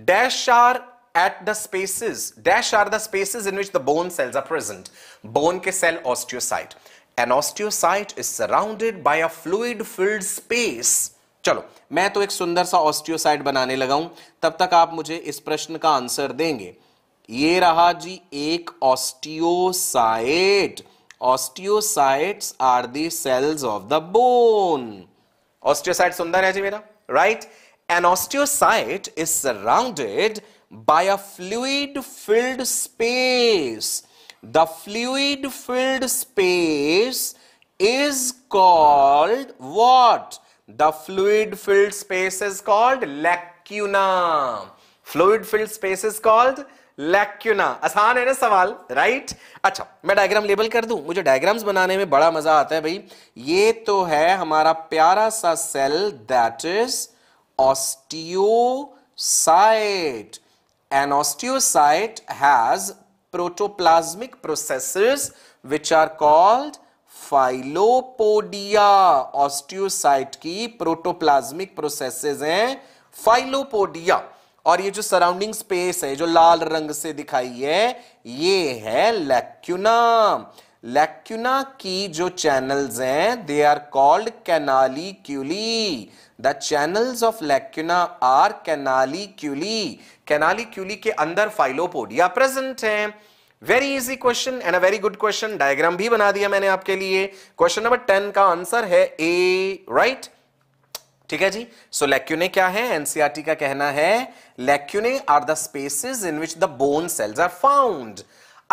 Dash are at the spaces. Dash are the spaces in which the bone cells are present. Bone ke cell osteocyte. An osteocyte is surrounded by a fluid filled space चलो मैं तो एक सुंदर सा osteocyte बनाने लगा हूं तब तक आप मुझे इस प्रश्न का आंसर देंगे ये रहा जी एक osteocyte osteocytes are the cells of the bone osteocyte सुंदर है जी मेरा right an osteocyte is surrounded by a fluid filled space the fluid filled space is called what The fluid filled space is called lacuna. Fluid filled space is called lacuna आसान है ना सवाल right अच्छा मैं diagram label कर दूं मुझे diagrams बनाने में बड़ा मजा आता है भाई ये तो है हमारा प्यारा सा cell that is osteocyte an osteocyte has protoplasmic processes which are called filopodia osteocyte की प्रोटोप्लाज्मिक प्रोसेसेस हैं फाइलोपोडिया और ये जो सराउंडिंग स्पेस है जो लाल रंग से दिखाई है ये है लैक्यूना लैक्यूना की जो चैनल्स हैं they are called canaliculi the channels of lacuna are canaliculi canaliculi के अंदर फाइलोपोडिया प्रेजेंट हैं very easy question and a very good question diagram भी बना दिया मैंने आपके लिए क्वेश्चन नंबर टेन का आंसर है ए राइट right? ठीक है जी सो लेक्यूने क्या है एनसीआरटी e का कहना है lacunae are the spaces in which the bone cells are found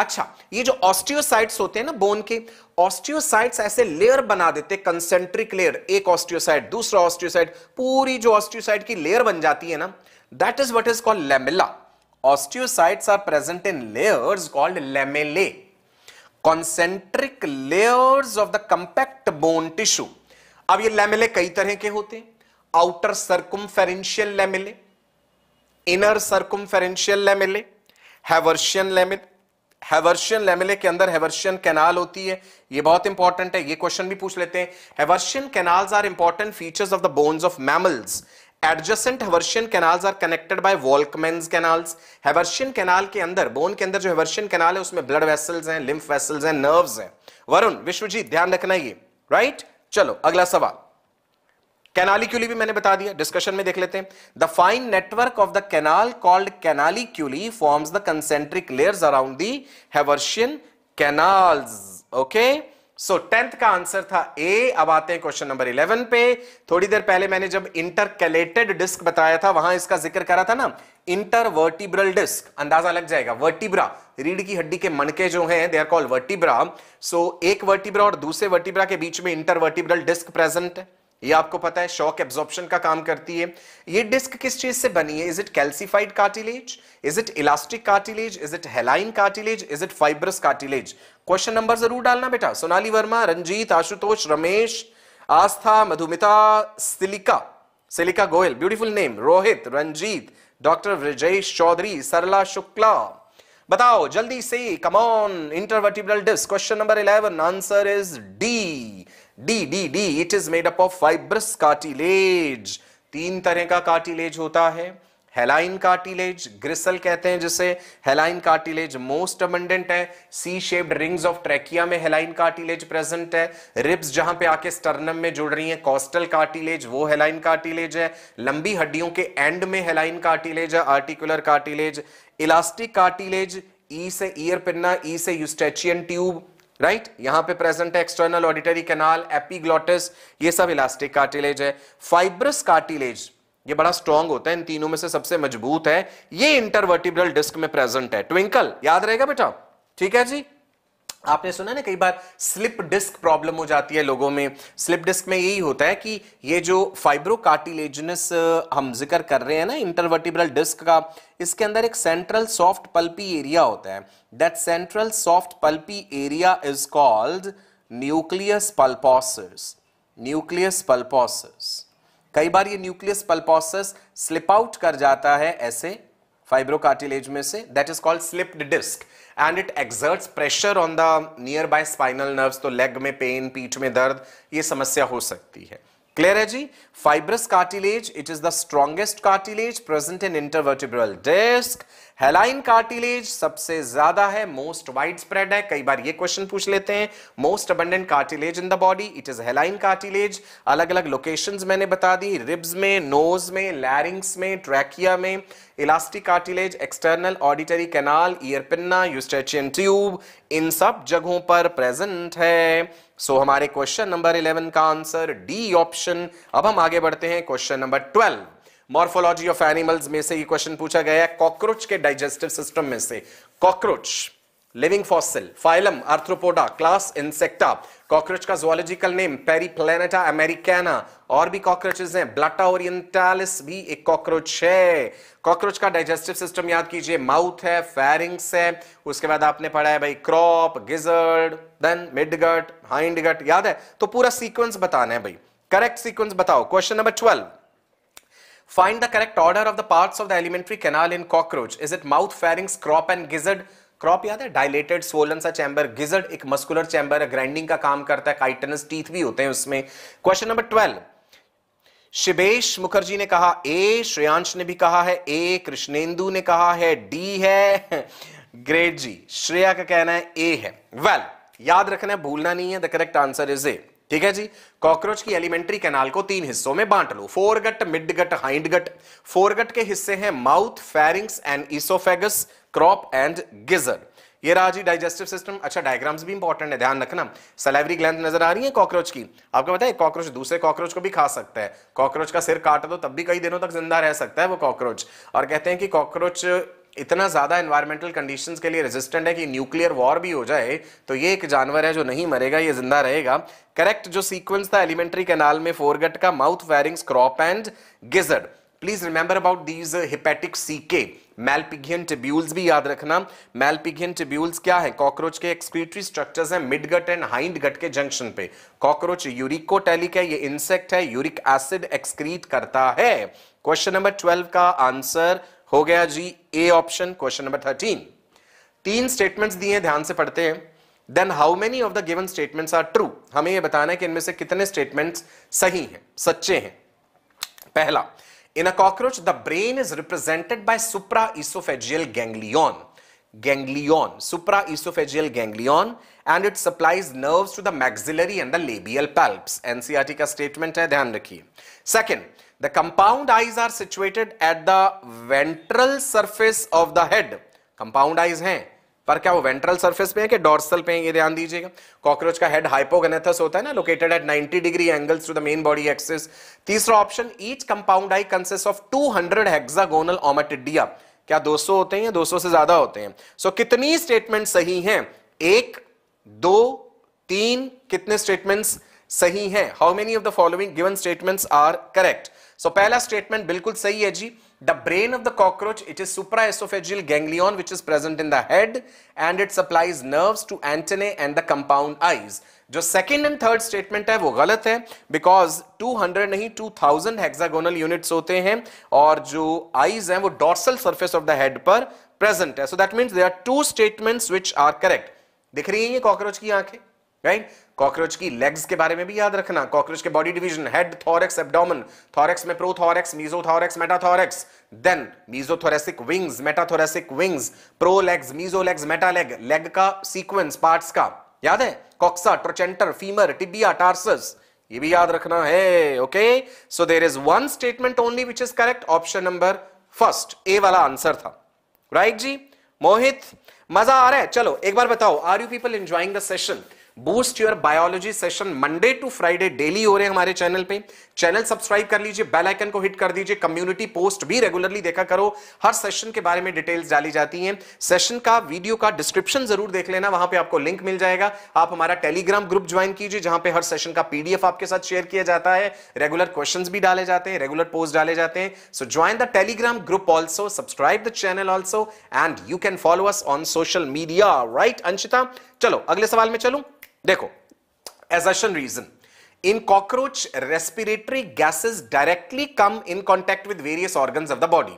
अच्छा ये जो ऑस्टियोसाइट्स होते हैं ना बोन के ऑस्टियोसाइट्स ऐसे लेयर बना देते कंसेंट्रिक लेयर एक ऑस्टियोसाइट दूसरा ऑस्टियोसाइट पूरी जो ऑस्टियोसाइट की लेयर बन जाती है ना that is what is called lamella Osteocytes are present in layers called lamellae, concentric layers of the compact bone tissue. अब ये लैमेले कई तरह के होते हैं outer circumferential lamellae inner circumferential lamellae Haversian lamellae Haversian lamellae के अंदर हेवर्शियन कैनाल होती है ये बहुत इंपॉर्टेंट है ये क्वेश्चन भी पूछ लेते हैं Haversian canals are important features of the bones of mammals adjacent Haversian canals are connected by Volkmann's canals Haversian canal के अंदर बोन के अंदर जो हेवर्शियन कैनाल है उसमें ब्लड वेसल्स हैं लिम्फ वेसल्स हैं नर्व्स हैं वरुण विश्वजीत ध्यान रखना ये राइट चलो अगला सवाल कैनालिक्यूली भी मैंने बता दिया डिस्कशन में देख लेते हैं the fine network of the canal called canaliculi forms the concentric layers around the Haversian canals okay okay? So so, tenth का आंसर था ए अब आते हैं क्वेश्चन नंबर इलेवन पे थोड़ी देर पहले मैंने जब इंटरकलेटेड डिस्क बताया था वहां इसका जिक्र करा था ना इंटरवर्टिब्रल डिस्क अंदाजा लग जाएगा वर्टिब्रा रीढ़ की हड्डी के मणके जो हैं they are called vertebra so एक वर्टिब्रा और दूसरे वर्टिब्रा के बीच में इंटरवर्टिब्रल डिस्क प्रेजेंट है ये आपको पता है शॉक एब्जॉर्प्शन का काम करती है ये डिस्क किस चीज से बनी है is it calcified cartilage is it elastic cartilage is it hyaline cartilage is it fibrous cartilage question number जरूर डालना बेटा Sonali Verma Ranjeet Ashutosh Ramesh Aastha Madhumita Silika Silika Goyal beautiful name Rohit Ranjeet doctor Brajesh Chaudhary Sarla Shukla बताओ जल्दी से come on intervertebral disc question number eleven answer is D D D D it is made up of fibrous cartilage तीन तरह का cartilage होता है हेलाइन कार्टिलेज ग्रिसल कहते हैं जिसे हेलाइन कार्टिलेज मोस्ट अबंडेंट है C shaped rings of trachea में हेलाइन कार्टिलेज प्रेजेंट है रिब्स जहां पे आके स्टर्नम में जुड़ रही है कॉस्टल कार्टिलेज वो हेलाइन कार्टिलेज है लंबी हड्डियों के एंड में हेलाइन कार्टिलेज है articular cartilage elastic cartilage E से ईयर पिन्ना ई से यूस्टेचियन ट्यूब राइट right? यहां पे प्रेजेंट है एक्सटर्नल ऑडिटरी कैनाल एपीग्लॉटिस ये सब इलास्टिक कार्टिलेज है फाइब्रस कार्टिलेज ये बड़ा स्ट्रांग होता है इन तीनों में से सबसे मजबूत है ये इंटरवर्टिब्रल डिस्क में प्रेजेंट है ट्विंकल याद रहेगा बेटा ठीक है जी आपने सुना ना कई बार स्लिप डिस्क प्रॉब्लम हो जाती है लोगों में स्लिप डिस्क में यही होता है कि ये जो फाइब्रोकार्टिलेजनस हम जिक्र कर रहे हैं ना इंटरवर्टिब्रल डिस्क का इसके अंदर एक सेंट्रल सॉफ्ट पल्पी एरिया होता है that central soft pulpy area is called nucleus pulposus nucleus pulposus कई बार ये न्यूक्लियस पल्पोसस स्लिप आउट कर जाता है ऐसे फाइब्रोकार्टिलेज में से that is called slipped disc and it exerts pressure on the nearby spinal nerves तो लेग में पेन पीठ में दर्द ये समस्या हो सकती है क्लियर है जी fibrous cartilage it is the strongest cartilage present in intervertebral disc hyaline cartilage सबसे ज्यादा है मोस्ट वाइड स्प्रेड है कई बार ये क्वेश्चन पूछ लेते हैं most abundant cartilage in the body it is hyaline cartilage अलग अलग लोकेशन मैंने बता दी रिब्स में नोज में लैरिंग्स में ट्रैकिया में elastic cartilage external auditory canal ear pinna Eustachian tube इन सब जगहों पर प्रेजेंट है सो so, हमारे क्वेश्चन नंबर इलेवन का आंसर डी ऑप्शन अब हम आगे बढ़ते हैं question number twelve morphology of animals में से ये क्वेश्चन पूछा गया है कॉकरोच के डाइजेस्टिव सिस्टम में से cockroach living fossil phylum Arthropoda class Insecta cockroach का जोलॉजिकल नेम पेरीप्लेनेटा अमेरिकाना और भी कॉकरोचेस हैं ब्लाटा ओरिएंटालिस भी एक कॉकरोच है कॉकरोच का डाइजेस्टिव सिस्टम याद कीजिए माउथ है फेरिंग्स है उसके बाद आपने पढ़ा है भाई crop gizzard then midgut hindgut याद है तो पूरा सीक्वेंस बताना है भाई करेक्ट सीक्वेंस बताओ question number twelve Find the correct order of the parts of the alimentary canal in cockroach. Is it mouth, pharynx, crop and gizzard? Crop याद है डायलेटेड स्वोलन सा चैम्बर गिजर्ड एक muscular chamber है grinding का काम करता है chitinous teeth भी होते हैं उसमें question number twelve Shivesh Mukherjee ने कहा ए श्रेयांश ने भी कहा है ए कृष्णेंदु ने कहा है डी है ग्रेट जी श्रेया का कहना है ए है वेल well, याद रखना है भूलना नहीं है the correct answer is A ठीक है जी कॉकरोच की एलिमेंट्री कैनाल को तीन हिस्सों में बांट लो फोरगट मिडगट गट फोरगट के हिस्से हैं mouth pharynx and oesophagus crop and गिजर ये रहा जी डाइजेस्टिव सिस्टम अच्छा डायग्राम्स भी इंपॉर्टेंट है ध्यान रखना सलेवरी ग्लैंड नजर आ रही है कॉकरोच की आपको पता है कॉकरोच दूसरे कॉकरोच को भी खा सकता है कॉकरोच का सिर काट दो तब भी कई दिनों तक जिंदा रह सकता है वो कॉकरोच और कहते हैं कि कॉकरोच इतना ज़्यादा एनवायरमेंटल कंडीशन के लिए रेजिस्टेंट है कि न्यूक्लियर वॉर भी हो जाए तो ये एक जानवर है जो नहीं मरेगा ये जिंदा रहेगा करेक्ट जो सीक्वेंस था एलिमेंट्री कैनाल में फोरगट का mouth pharynx crop and gizzard please remember about these hepatic caeca Malpighian tubules भी याद रखना मेलपिगियन टिब्यूल्स क्या है कॉकरोच के एक्सक्रीटरी स्ट्रक्चर्स हैं mid gut and hind gut के जंक्शन पे कॉकरोच यूरिकोटेलिक है ये इंसेक्ट है यूरिक एसिड एक्सक्रीट करता है क्वेश्चन नंबर ट्वेल्व का आंसर हो गया जी A option question number thirteen तीन स्टेटमेंट्स दिए ध्यान से पढ़ते हैं then how many of the given statements are true हमें यह बताना है कि इनमें से कितने स्टेटमेंट्स सही हैं सच्चे हैं पहला in a cockroach the brain is represented by supra oesophageal ganglion supra oesophageal ganglion, and it supplies nerves to the maxillary and the labial palps. NCRT e का स्टेटमेंट है ध्यान रखिए. Second The compound eyes are situated at the ventral surface of the head. Compound eyes hain पर क्या वो ventral surface पे है कि डॉर्सल पे है ये ध्यान दीजिएगा कॉकरोच का हेड हाइपोगेनेथस होता है ना located at 90 degree angles to the main body axis तीसरा option each compound eye consist of 200 hexagonal ommatidia क्या 200 होते हैं या 200 से ज्यादा होते हैं सो so, कितनी स्टेटमेंट सही हैं एक दो तीन कितने स्टेटमेंट्स सही हैं how many of the following given statements are correct so so, पहला स्टेटमेंट बिल्कुल सही है जी the brain of the cockroach it is supra oesophageal ganglion which is present in the head and it supplies nerves to antennae and the compound eyes जो second and third statement है वो गलत है because 200 नहीं 2000 hexagonal units होते हैं और जो आईज हैं वो dorsal surface of the head पर प्रेजेंट है so that means they are two statements which are correct दिख रही है ये कॉकरोच की आंखें राइट right? कॉकरोच की लेग्स के बारे में भी याद रखना कॉकरोच के body division head thorax abdomen thorax में prothorax mesothorax metathorax then mesothoracic wings metathoracic wings pro legs meso legs meta leg leg का सीक्वेंस पार्ट्स का याद है coxa trochanter femur tibia tarsus ये भी याद रखना है okay so there is one statement only which is correct option number first A वाला आंसर था राइट right जी मोहित मजा आ रहा है चलो एक बार बताओ are you people enjoying the session boost your biology session Monday to Friday daily हो रहे हैं हमारे चैनल पे चैनल सब्सक्राइब कर लीजिए बेल आइकन को हिट कर दीजिए कम्युनिटी पोस्ट भी रेगुलरली देखा करो हर सेशन के बारे में डिटेल्स डाली जाती हैं सेशन का वीडियो का डिस्क्रिप्शन जरूर देख लेना वहां पे आपको लिंक मिल जाएगा आप हमारा टेलीग्राम ग्रुप ज्वाइन कीजिए जहां पे हर सेशन का पीडीएफ आपके साथ शेयर किया जाता है रेगुलर क्वेश्चन भी डाले जाते हैं रेगुलर पोस्ट डाले जाते हैं so join the Telegram group also subscribe the channel also and you can follow us on social media right Anshita चलो अगले सवाल में चलू देखो अशन region in cockroach respiratory gases directly come in contact with various organ of the body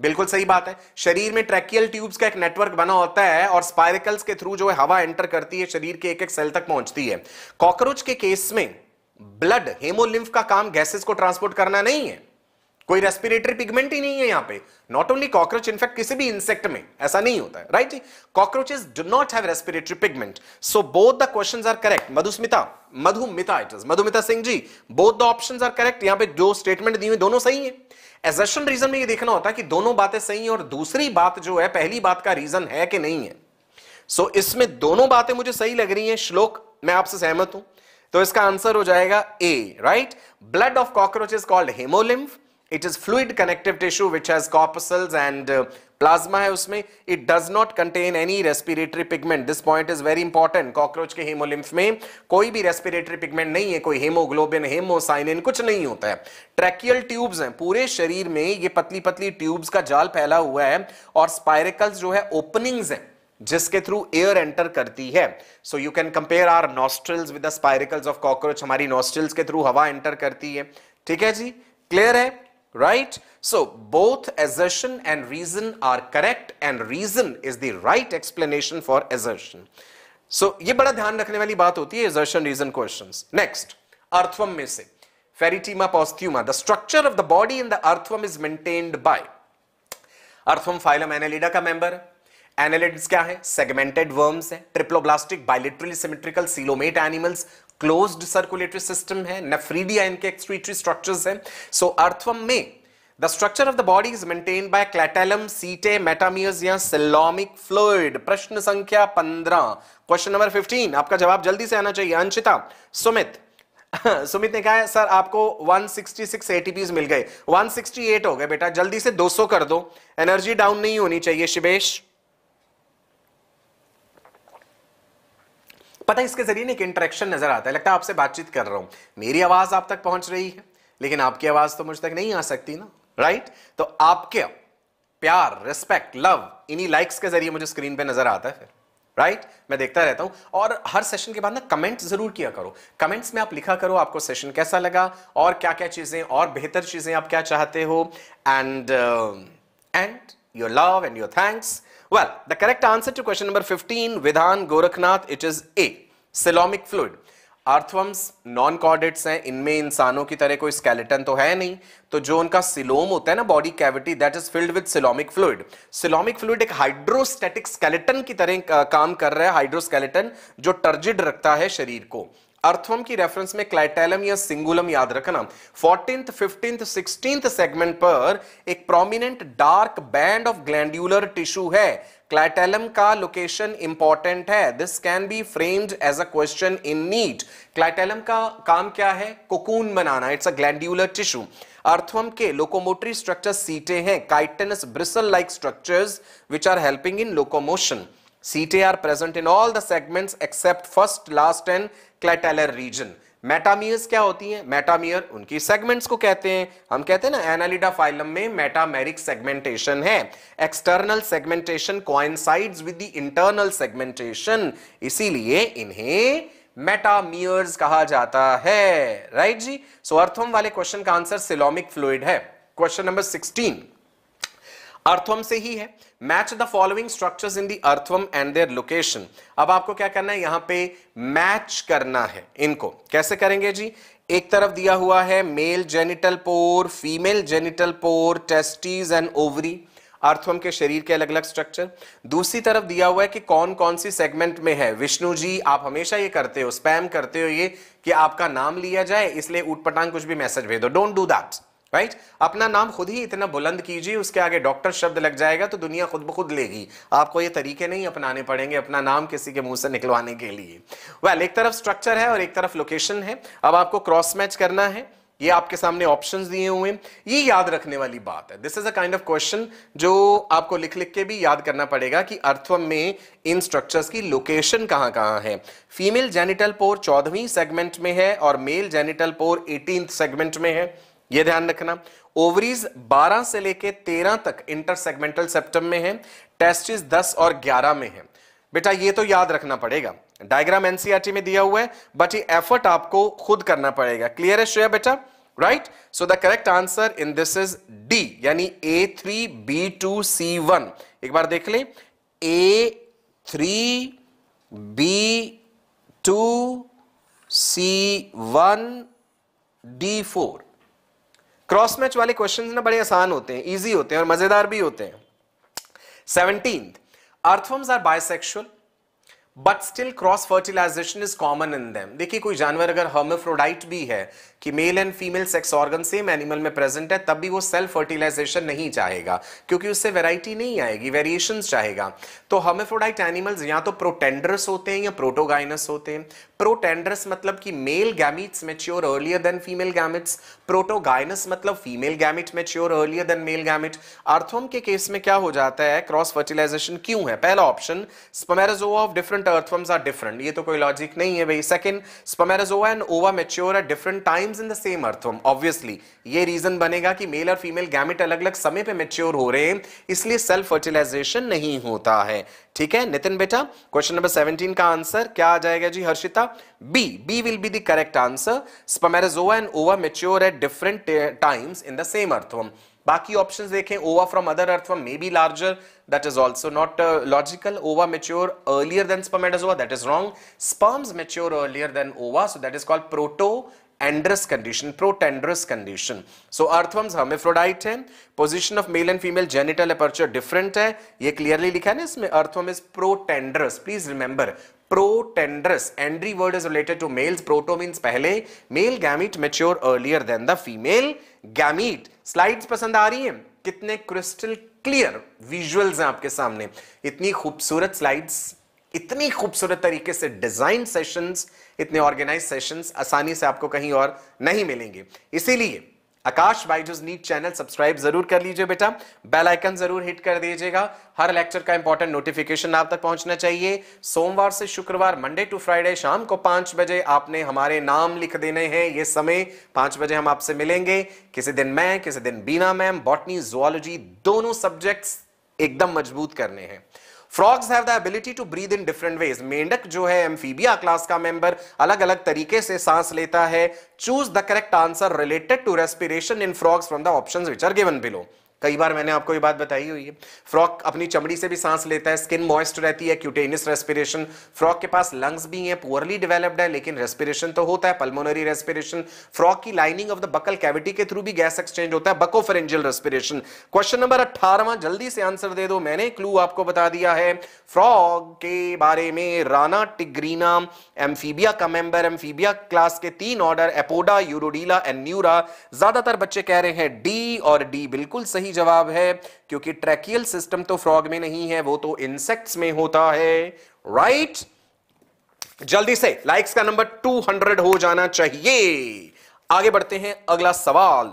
बिल्कुल सही बात है शरीर में ट्रैकियल ट्यूब्स का एक नेटवर्क बना होता है और स्पाइरिकल्स के थ्रू जो है हवा एंटर करती है शरीर के एक एक सेल तक पहुंचती है कॉकरोच के केस में ब्लड हेमोलिम्फ का काम गैसेस को ट्रांसपोर्ट करना नहीं है कोई रेस्पिरेटरी पिगमेंट ही नहीं है यहां पे नॉट ओनली कॉकरोच इनफैक्ट किसी भी इंसेक्ट में ऐसा नहीं होता है राइट जी cockroaches do not have respiratory pigment so both the questions are correct Madhusmita Madhumita it is Madhumita Singh ji both the options are correct यहां पे जो स्टेटमेंट दी हुई दोनों सही है एजेशन रीजन में ये देखना होता है कि दोनों बातें सही है और दूसरी बात जो है पहली बात का रीजन है कि नहीं है सो so, इसमें दोनों बातें मुझे सही लग रही हैं श्लोक मैं आपसे सहमत हूं तो इसका आंसर हो जाएगा A right blood of cockroach is called haemolymph it is fluid connective tissue which has corpuscles and plasma है उसमें it does not contain any respiratory pigment this point is very important cockroach के haemolymph में कोई भी respiratory pigment नहीं है कोई haemoglobin haemocyanin कुछ नहीं होता है ट्रैकियल ट्यूब्स हैं पूरे शरीर में ये पतली पतली ट्यूब्स का जाल फैला हुआ है और स्पायरिकल्स जो है ओपनिंग्स हैं जिसके थ्रू एयर एंटर करती है so you can compare our nostrils with the spiracles of cockroach हमारी नॉस्ट्रल्स के थ्रू हवा एंटर करती है ठीक है जी क्लियर है right? So both assertion and reason are correct and reason is the right explanation for assertion. So ye bada dhyan rakhne wali baat hoti hai assertion reason questions. Next, arthvam में se feritima posthuma. The structure of the body in the arthvam is maintained by arthvam phylum Annelida ka member annelids क्या है segmented worms हैं triploblastic bilaterally symmetrical coelomate animals closed circulatory system है nephridia इनके excretory structures हैं so earthworm में the structure of the body is maintain by clitellum setae metameres या coelomic fluid प्रश्न संख्या 15 क्वेश्चन नंबर 15 आपका जवाब जल्दी से आना चाहिए अंशिता सुमित सुमित ने कहा है सर आपको 166 एटीपीज मिल गए 168 हो गए बेटा जल्दी से 200 कर दो एनर्जी डाउन नहीं होनी चाहिए शिवेश पता है इसके जरिए एक इंटरेक्शन नजर आता है लगता है आपसे बातचीत कर रहा हूं मेरी आवाज आप तक पहुंच रही है लेकिन आपकी आवाज तो मुझ तक नहीं आ सकती ना राइट तो आपके प्यार रिस्पेक्ट लव इन्हीं लाइक्स के जरिए मुझे स्क्रीन पे नजर आता है फिर राइट right? मैं देखता रहता हूं और हर सेशन के बाद ना कमेंट जरूर किया करो कमेंट्स में आप लिखा करो आपको सेशन कैसा लगा और क्या क्या चीजें और बेहतर चीजें आप क्या चाहते हो and and your love and your thanks Well, the correct answer to question number 15, Vidhan Gorakhnath, it is A, Silomic fluid. Earthworms non chordates हैं इनमें इंसानों की तरह कोई स्केलेटन तो है नहीं तो जो उनका सिलोम होता है ना body cavity that is filled with coelomic fluid coelomic fluid एक हाइड्रोस्टैटिक स्केलेटन की तरह काम कर रहा है हाइड्रोस्केलेटन जो टर्जिड रखता है शरीर को अर्थवम की रेफरेंस में क्लाइटेलम या सिंगुलम याद रखना फोर्टींथ फिफ्टींथ सिक्सटींथ सेगमेंट पर एक prominent dark band of glandular tissue है क्लाइटेलम का लोकेशन इंपॉर्टेंट है this can be framed as a question in NEET clitellum का काम क्या है कोकून बनाना it's a glandular tissue earthworm के लोकोमोटरी स्ट्रक्चर सीटें हैं chitinous bristle like structures which are helping in locomotion setae are present in all the segments except first last and clitellar region metameres क्या होती हैं मेटामियर उनकी segments को कहते हैं हम कहते हैं ना एनालिडा फाइलम में मेटामेरिक सेगमेंटेशन है external segmentation coincides with the internal segmentation इसीलिए इन्हें मेटामियर्स कहा जाता है राइट जी सो अर्थम वाले क्वेश्चन का आंसर सिलोमिक फ्लूइड है क्वेश्चन नंबर 16 अर्थम से ही है match the following structures in the earthworm and their location अब आपको क्या करना है यहां पे मैच करना है इनको कैसे करेंगे जी एक तरफ दिया हुआ है male genital pore female genital pore testes and ovary earthworm के शरीर के अलग अलग स्ट्रक्चर दूसरी तरफ दिया हुआ है कि कौन कौन सी सेगमेंट में है विष्णु जी आप हमेशा ये करते हो स्पैम करते हो ये कि आपका नाम लिया जाए इसलिए उठपटांग कुछ भी मैसेज भेज दो डोंट डू दैट राइट अपना नाम खुद ही इतना बुलंद कीजिए उसके आगे डॉक्टर शब्द लग जाएगा तो दुनिया खुद ब खुद लेगी आपको ये तरीके नहीं अपनाने पड़ेंगे अपना नाम किसी के मुंह से निकलवाने के लिए वेल well, एक तरफ स्ट्रक्चर है और एक तरफ लोकेशन है अब आपको क्रॉस मैच करना है ये आपके सामने ऑप्शंस दिए हुए हैं ये याद रखने वाली बात है this is a kind of question जो आपको लिख लिख के भी याद करना पड़ेगा कि अर्थवम में इन स्ट्रक्चर्स की लोकेशन कहां कहां है फीमेल जेनिटल पोर चौदहवीं सेगमेंट में है और male genital pore eighteen segment में है ये ध्यान रखना ओवरीज 12 से लेके 13 तक इंटर सेगमेंटल सेप्टम में है टेस्टिस 10 और 11 में है बेटा ये तो याद रखना पड़ेगा डायग्राम एनसीआरटी e में दिया हुआ है बट ये एफर्ट आपको खुद करना पड़ेगा क्लियर है श्रेया बेटा right so the correct answer in this is D यानी A three B two C one एक बार देख ले A three B two C one D four cross match वाले क्वेश्चंस ना बड़े आसान होते हैं इजी होते हैं और मजेदार भी होते हैं seventeen earthworms are bisexual but still cross fertilization is common in them देखिए कोई जानवर अगर हर्मोफ्रोडाइट भी है कि male and female sex organ same animal में प्रेजेंट है तब भी वो सेल्फ फर्टिलाइजेशन नहीं चाहेगा क्योंकि उससे वेराइटी नहीं आएगी वेरिएशन चाहेगा तो हमेफोडाइट एनिमल्स या तो प्रोटेंडरस होते हैं या प्रोटोगाइनस होते हैं प्रोटेंडरस मतलब कि male gametes mature earlier than female gametes protogynous मतलब female gamete mature earlier than male gamete earthworm के केस में क्या हो जाता है क्रॉस फर्टिलाइजेशन क्यों है पहला option spermatozoa of different earthworms are different ये तो कोई लॉजिक नहीं है भाई second spermatozoa and ova mature at different time in the same earthworm obviously ये रीजन बनेगा कि मेल और फीमेल गैमेट अलग अलग समय पे मेच्योर हो रहे हैं इसलिए सेल्फ फर्टिलाइजेशन नहीं होता है ठीक है नितिन बेटा क्वेश्चन नंबर 17 का आंसर क्या आ जाएगा जी Harshita B B will be the correct answer spermatozoa and ova mature at different times in the same earthworm बाकी ऑप्शंस देखें ova from other earthworm may be larger that is also not logical ova mature earlier than than that is wrong sperms mature earlier than ova so that is called protandrous condition protandrous condition so earthworms hermaphrodite है position of male and female genital aperture different है ये clearly लिखा है ना इसमें earthworm is protandrous please remember protandrous andro word is related to males proto mean पहले male gamete mature earlier than the female gamete slide पसंद आ रही है कितने क्रिस्टल क्लियर विजुअल्स हैं आपके सामने इतनी खूबसूरत स्लाइड्स इतनी खूबसूरत तरीके से डिजाइन सेशंस इतने ऑर्गेनाइज सेशंस आसानी से आपको कहीं और नहीं मिलेंगे इसीलिए आकाश बाइजूज नीट चैनल सब्सक्राइब जरूर कर लीजिए बेटा बेल आइकन जरूर हिट कर दीजिएगा हर लेक्चर का इंपॉर्टेंट नोटिफिकेशन आप तक पहुंचना चाहिए सोमवार से शुक्रवार मंडे टू फ्राइडे शाम को पांच बजे आपने हमारे नाम लिख देने हैं ये समय पांच बजे हम आपसे मिलेंगे किसी दिन मैं किसी दिन बीना मैम बॉटनी जोलॉजी दोनों सब्जेक्ट्स एकदम मजबूत करने हैं frogs have the ability to breathe in different ways मेंढक जो है एम्फीबिया क्लास का मेंबर अलग अलग तरीके से सांस लेता है choose the correct answer related to respiration in frogs from the option which are given below कई बार मैंने आपको ये बात बताई हुई है फ्रॉक अपनी चमड़ी से भी सांस लेता है स्किन मॉइस्ट रहती है क्यूटेनियस रेस्पिरेशन फ्रॉक के पास लंग्स भी हैं पुअरली डेवलप्ड है लेकिन रेस्पिरेशन तो होता है पल्मोनरी रेस्पिरेशन फ्रॉक की lining of the buccal cavity के थ्रू भी गैस एक्सचेंज होता है बकोफेरेंजियल रेस्पिरेशन क्वेश्चन नंबर अट्ठारहवा जल्दी से आंसर दे दो मैंने क्लू आपको बता दिया है फ्रॉग के बारे में राना टिग्रीना एम्फीबिया का मेंबर एम्फीबिया क्लास के तीन order Apoda Urodela and Anura ज्यादातर बच्चे कह रहे हैं डी और डी बिल्कुल सही जवाब है क्योंकि ट्रैकियल सिस्टम तो फ्रॉग में नहीं है वो तो इंसेक्ट्स में होता है राइट जल्दी से लाइक्स का नंबर 200 हो जाना चाहिए आगे बढ़ते हैं अगला सवाल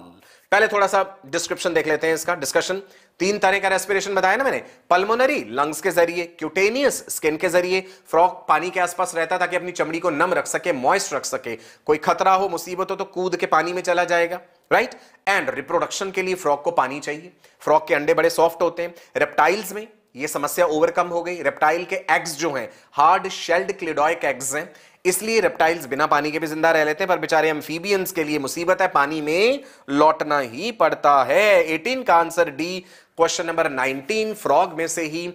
पहले थोड़ा सा डिस्क्रिप्शन देख लेते हैं इसका डिस्कशन तीन तरह का रेस्पिरेशन बताया ना मैंने पल्मोनरी लंग्स के जरिए क्यूटेनियस स्किन के जरिए फ्रॉग पानी के आसपास रहता ताकि अपनी चमड़ी को नम रख सके मॉइस्ट रख सके कोई खतरा हो मुसीबत हो तो कूद के पानी में चला जाएगा राइट एंड रिप्रोडक्शन के लिए फ्रॉग को पानी चाहिए फ्रॉग के अंडे बड़े सॉफ्ट होते हैं रेप्टाइल्स में ये समस्या ओवरकम हो गई रेप्टाइल के एग्स जो हैं हार्ड शेल्ड क्लिडॉयक एग्स हैं इसलिए रेप्टाइल्स बिना पानी के भी जिंदा रह लेते हैं पर बेचारे एम्फीबियंस के लिए मुसीबत है पानी में लौटना ही पड़ता है 18 का answer D question number 19 frog में से ही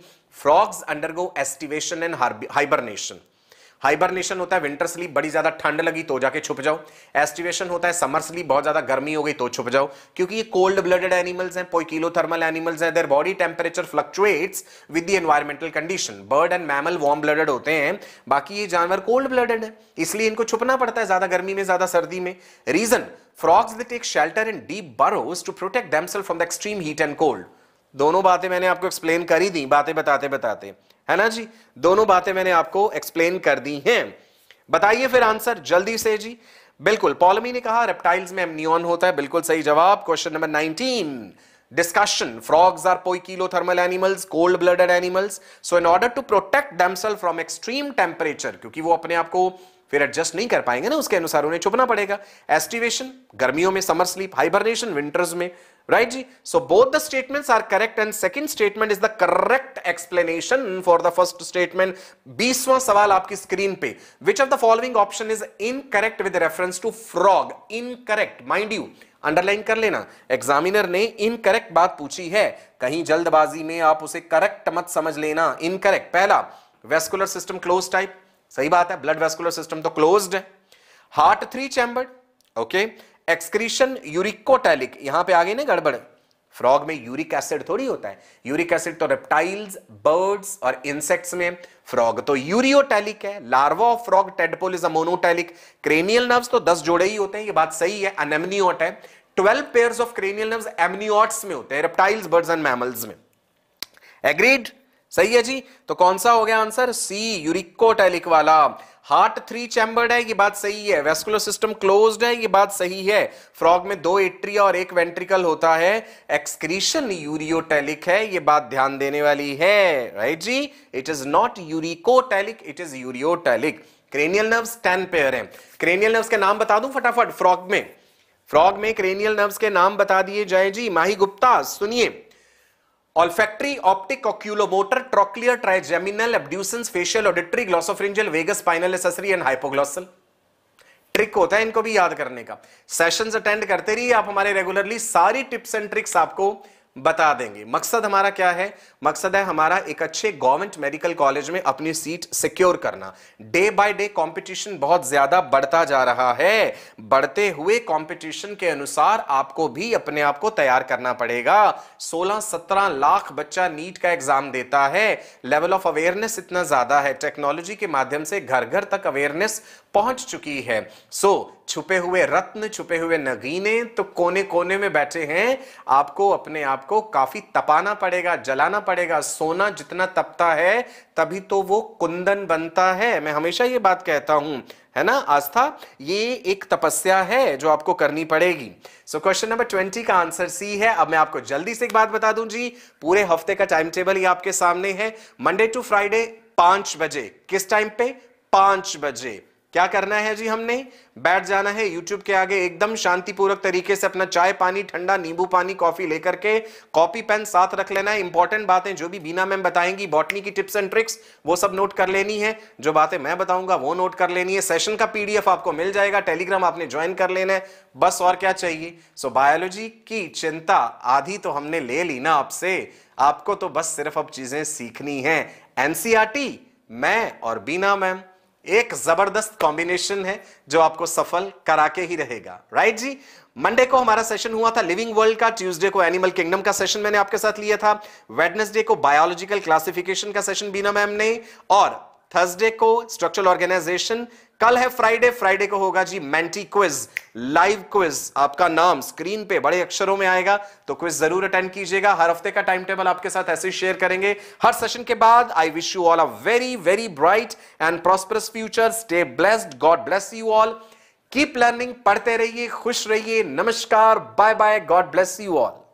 frogs undergo aestivation and hibernation hibernation होता है विंटर स्लीप बड़ी ज्यादा ठंड लगी तो जाके छुप जाओ एस्टिवेशन होता है समर स्लीप बहुत ज्यादा गर्मी हो गई तो छुप जाओ क्योंकि ये कोल्ड ब्लडेड एनिमल्स हैं किलो थर्मल एनिमल्स हैं their body temperature fluctuates with the environmental condition bird and mammal warm blooded होते हैं बाकी ये जानवर कोल्ड ब्लडेड है इसलिए इनको छुपना पड़ता है ज्यादा गर्मी में ज्यादा सर्दी में reason frogs they take shelter in deep burrows to protect themselves from the extreme heat and cold दोनों बातें मैंने आपको एक्सप्लेन कर ही दी बातें बताते बताते है ना जी दोनों बातें मैंने आपको एक्सप्लेन कर दी हैं बताइए फिर आंसर जल्दी से जी बिल्कुल पॉलमी ने कहा रेप्टाइल्स में एमनियन होता है बिल्कुल सही जवाब question number nineteen discussion frogs are poikilothermal animals cold blooded animals so in order to protect themselves from extreme temperature क्योंकि वो अपने आपको फिर एडजस्ट नहीं कर पाएंगे ना उसके अनुसार उन्हें छुपना पड़ेगा एस्टिवेशन गर्मियों में समर स्लीप हाइबरनेशन विंटर्स में राइट जी so both the statements are correct and second statement is the correct explanation for the first statement बीसवां सवाल आपकी स्क्रीन पे which of the following option is incorrect with reference to frog correct mind you underline कर लेना examiner ने incorrect बात पूछी है कहीं जल्दबाजी में आप उसे करेक्ट मत समझ लेना इनकरेक्ट पहला वेस्कुलर सिस्टम क्लोज टाइप सही बात है ब्लड वेस्कुलर सिस्टम तो क्लोज्ड है heart three chambered okay excretion uricotelic यहां पे आ गई ना गड़बड़ फ्रॉग में यूरिक एसिड थोड़ी होता है यूरिक एसिड तो रेप्टाइल्स बर्ड्स और इंसेक्ट्स में फ्रॉग तो यूरियोटैलिक है larva of frog tadpole is a cranial nerves तो दस जोड़े ही होते हैं ये बात सही है अनेमनियोट है twelve pairs of cranial nerves amniotes में होते हैं रेप्टाइल्स बर्ड्स एंड मैमल्स में एग्रीड सही है जी तो कौन सा हो गया आंसर सी यूरिकोटेलिक वाला हार्ट थ्री चैम्बर्ड है ये बात सही है वेस्कुलर सिस्टम क्लोज्ड है ये बात सही है फ्रॉग में दो एट्रिया और एक वेंट्रिकल होता है एक्सक्रीशन यूरियोटेलिक है ये बात ध्यान देने वाली है राइट जी it is not uricotelic it is ureotelic cranial nerves ten pair है क्रेनियल नर्व्स के नाम बता दूं फटाफट फ्रॉग में फ्रॉग में क्रेनियल नर्व्स के नाम बता दिए जाए जी माही गुप्ता सुनिए olfactory optic oculomotor trochlear trigeminal abducens facial auditory glossopharyngeal vagus spinal accessory and hypoglossal trick होता है इनको भी याद करने का सेशंस अटेंड करते रहिए आप हमारे रेगुलरली सारी टिप्स एंड ट्रिक्स आपको बता देंगे मकसद हमारा क्या है मकसद है हमारा एक अच्छे गवर्नमेंट मेडिकल कॉलेज में अपनी सीट सिक्योर करना डे बाय डे कंपटीशन बहुत ज्यादा बढ़ता जा रहा है बढ़ते हुए कंपटीशन के अनुसार आपको भी अपने आप को तैयार करना पड़ेगा 16-17 लाख बच्चा नीट का एग्जाम देता है लेवल ऑफ अवेयरनेस इतना ज्यादा है टेक्नोलॉजी के माध्यम से घर घर तक अवेयरनेस पहुंच चुकी है सो so, छुपे हुए रत्न छुपे हुए नगीने तो कोने कोने में बैठे हैं आपको अपने आप को काफी तपाना पड़ेगा जलाना पड़ेगा सोना जितना तपता है तभी तो वो कुंदन बनता है मैं हमेशा ये बात कहता हूं है ना आस्था ये एक तपस्या है जो आपको करनी पड़ेगी सो क्वेश्चन नंबर ट्वेंटी का आंसर सी है अब मैं आपको जल्दी से एक बात बता दूं जी पूरे हफ्ते का टाइम टेबल ही आपके सामने है मंडे टू फ्राइडे पांच बजे किस टाइम पे पांच बजे क्या करना है जी हमने बैठ जाना है यूट्यूब के आगे एकदम शांतिपूर्वक तरीके से अपना चाय पानी ठंडा नींबू पानी कॉफी लेकर के कॉपी पेन साथ रख लेना है इंपॉर्टेंट बातें जो भी बीना मैम बताएंगी बॉटनी की टिप्स एंड ट्रिक्स वो सब नोट कर लेनी है जो बातें मैं बताऊंगा वो नोट कर लेनी है सेशन का पीडीएफ आपको मिल जाएगा टेलीग्राम आपने ज्वाइन कर लेना है बस और क्या चाहिए सो बायोलॉजी की चिंता आधी तो हमने ले ली ना आपसे आपको तो बस सिर्फ अब चीजें सीखनी है एनसीआरटी e मैं और बीना मैम एक जबरदस्त कॉम्बिनेशन है जो आपको सफल करा के ही रहेगा राइट जी मंडे को हमारा सेशन हुआ था लिविंग वर्ल्ड का ट्यूसडे को एनिमल किंगडम का सेशन मैंने आपके साथ लिया था वेडनेसडे को बायोलॉजिकल क्लासिफिकेशन का सेशन बीना मैम ने और थर्सडे को स्ट्रक्चरल ऑर्गेनाइजेशन कल है फ्राइडे फ्राइडे को होगा जी मेंटी क्विज लाइव क्विज आपका नाम स्क्रीन पे बड़े अक्षरों में आएगा तो क्विज जरूर अटेंड कीजिएगा हर हफ्ते का टाइम टेबल आपके साथ ऐसे शेयर करेंगे हर सेशन के बाद I wish you all a very very bright and prosperous future stay blessed God bless you all keep learning पढ़ते रहिए खुश रहिए नमस्कार bye bye God bless you all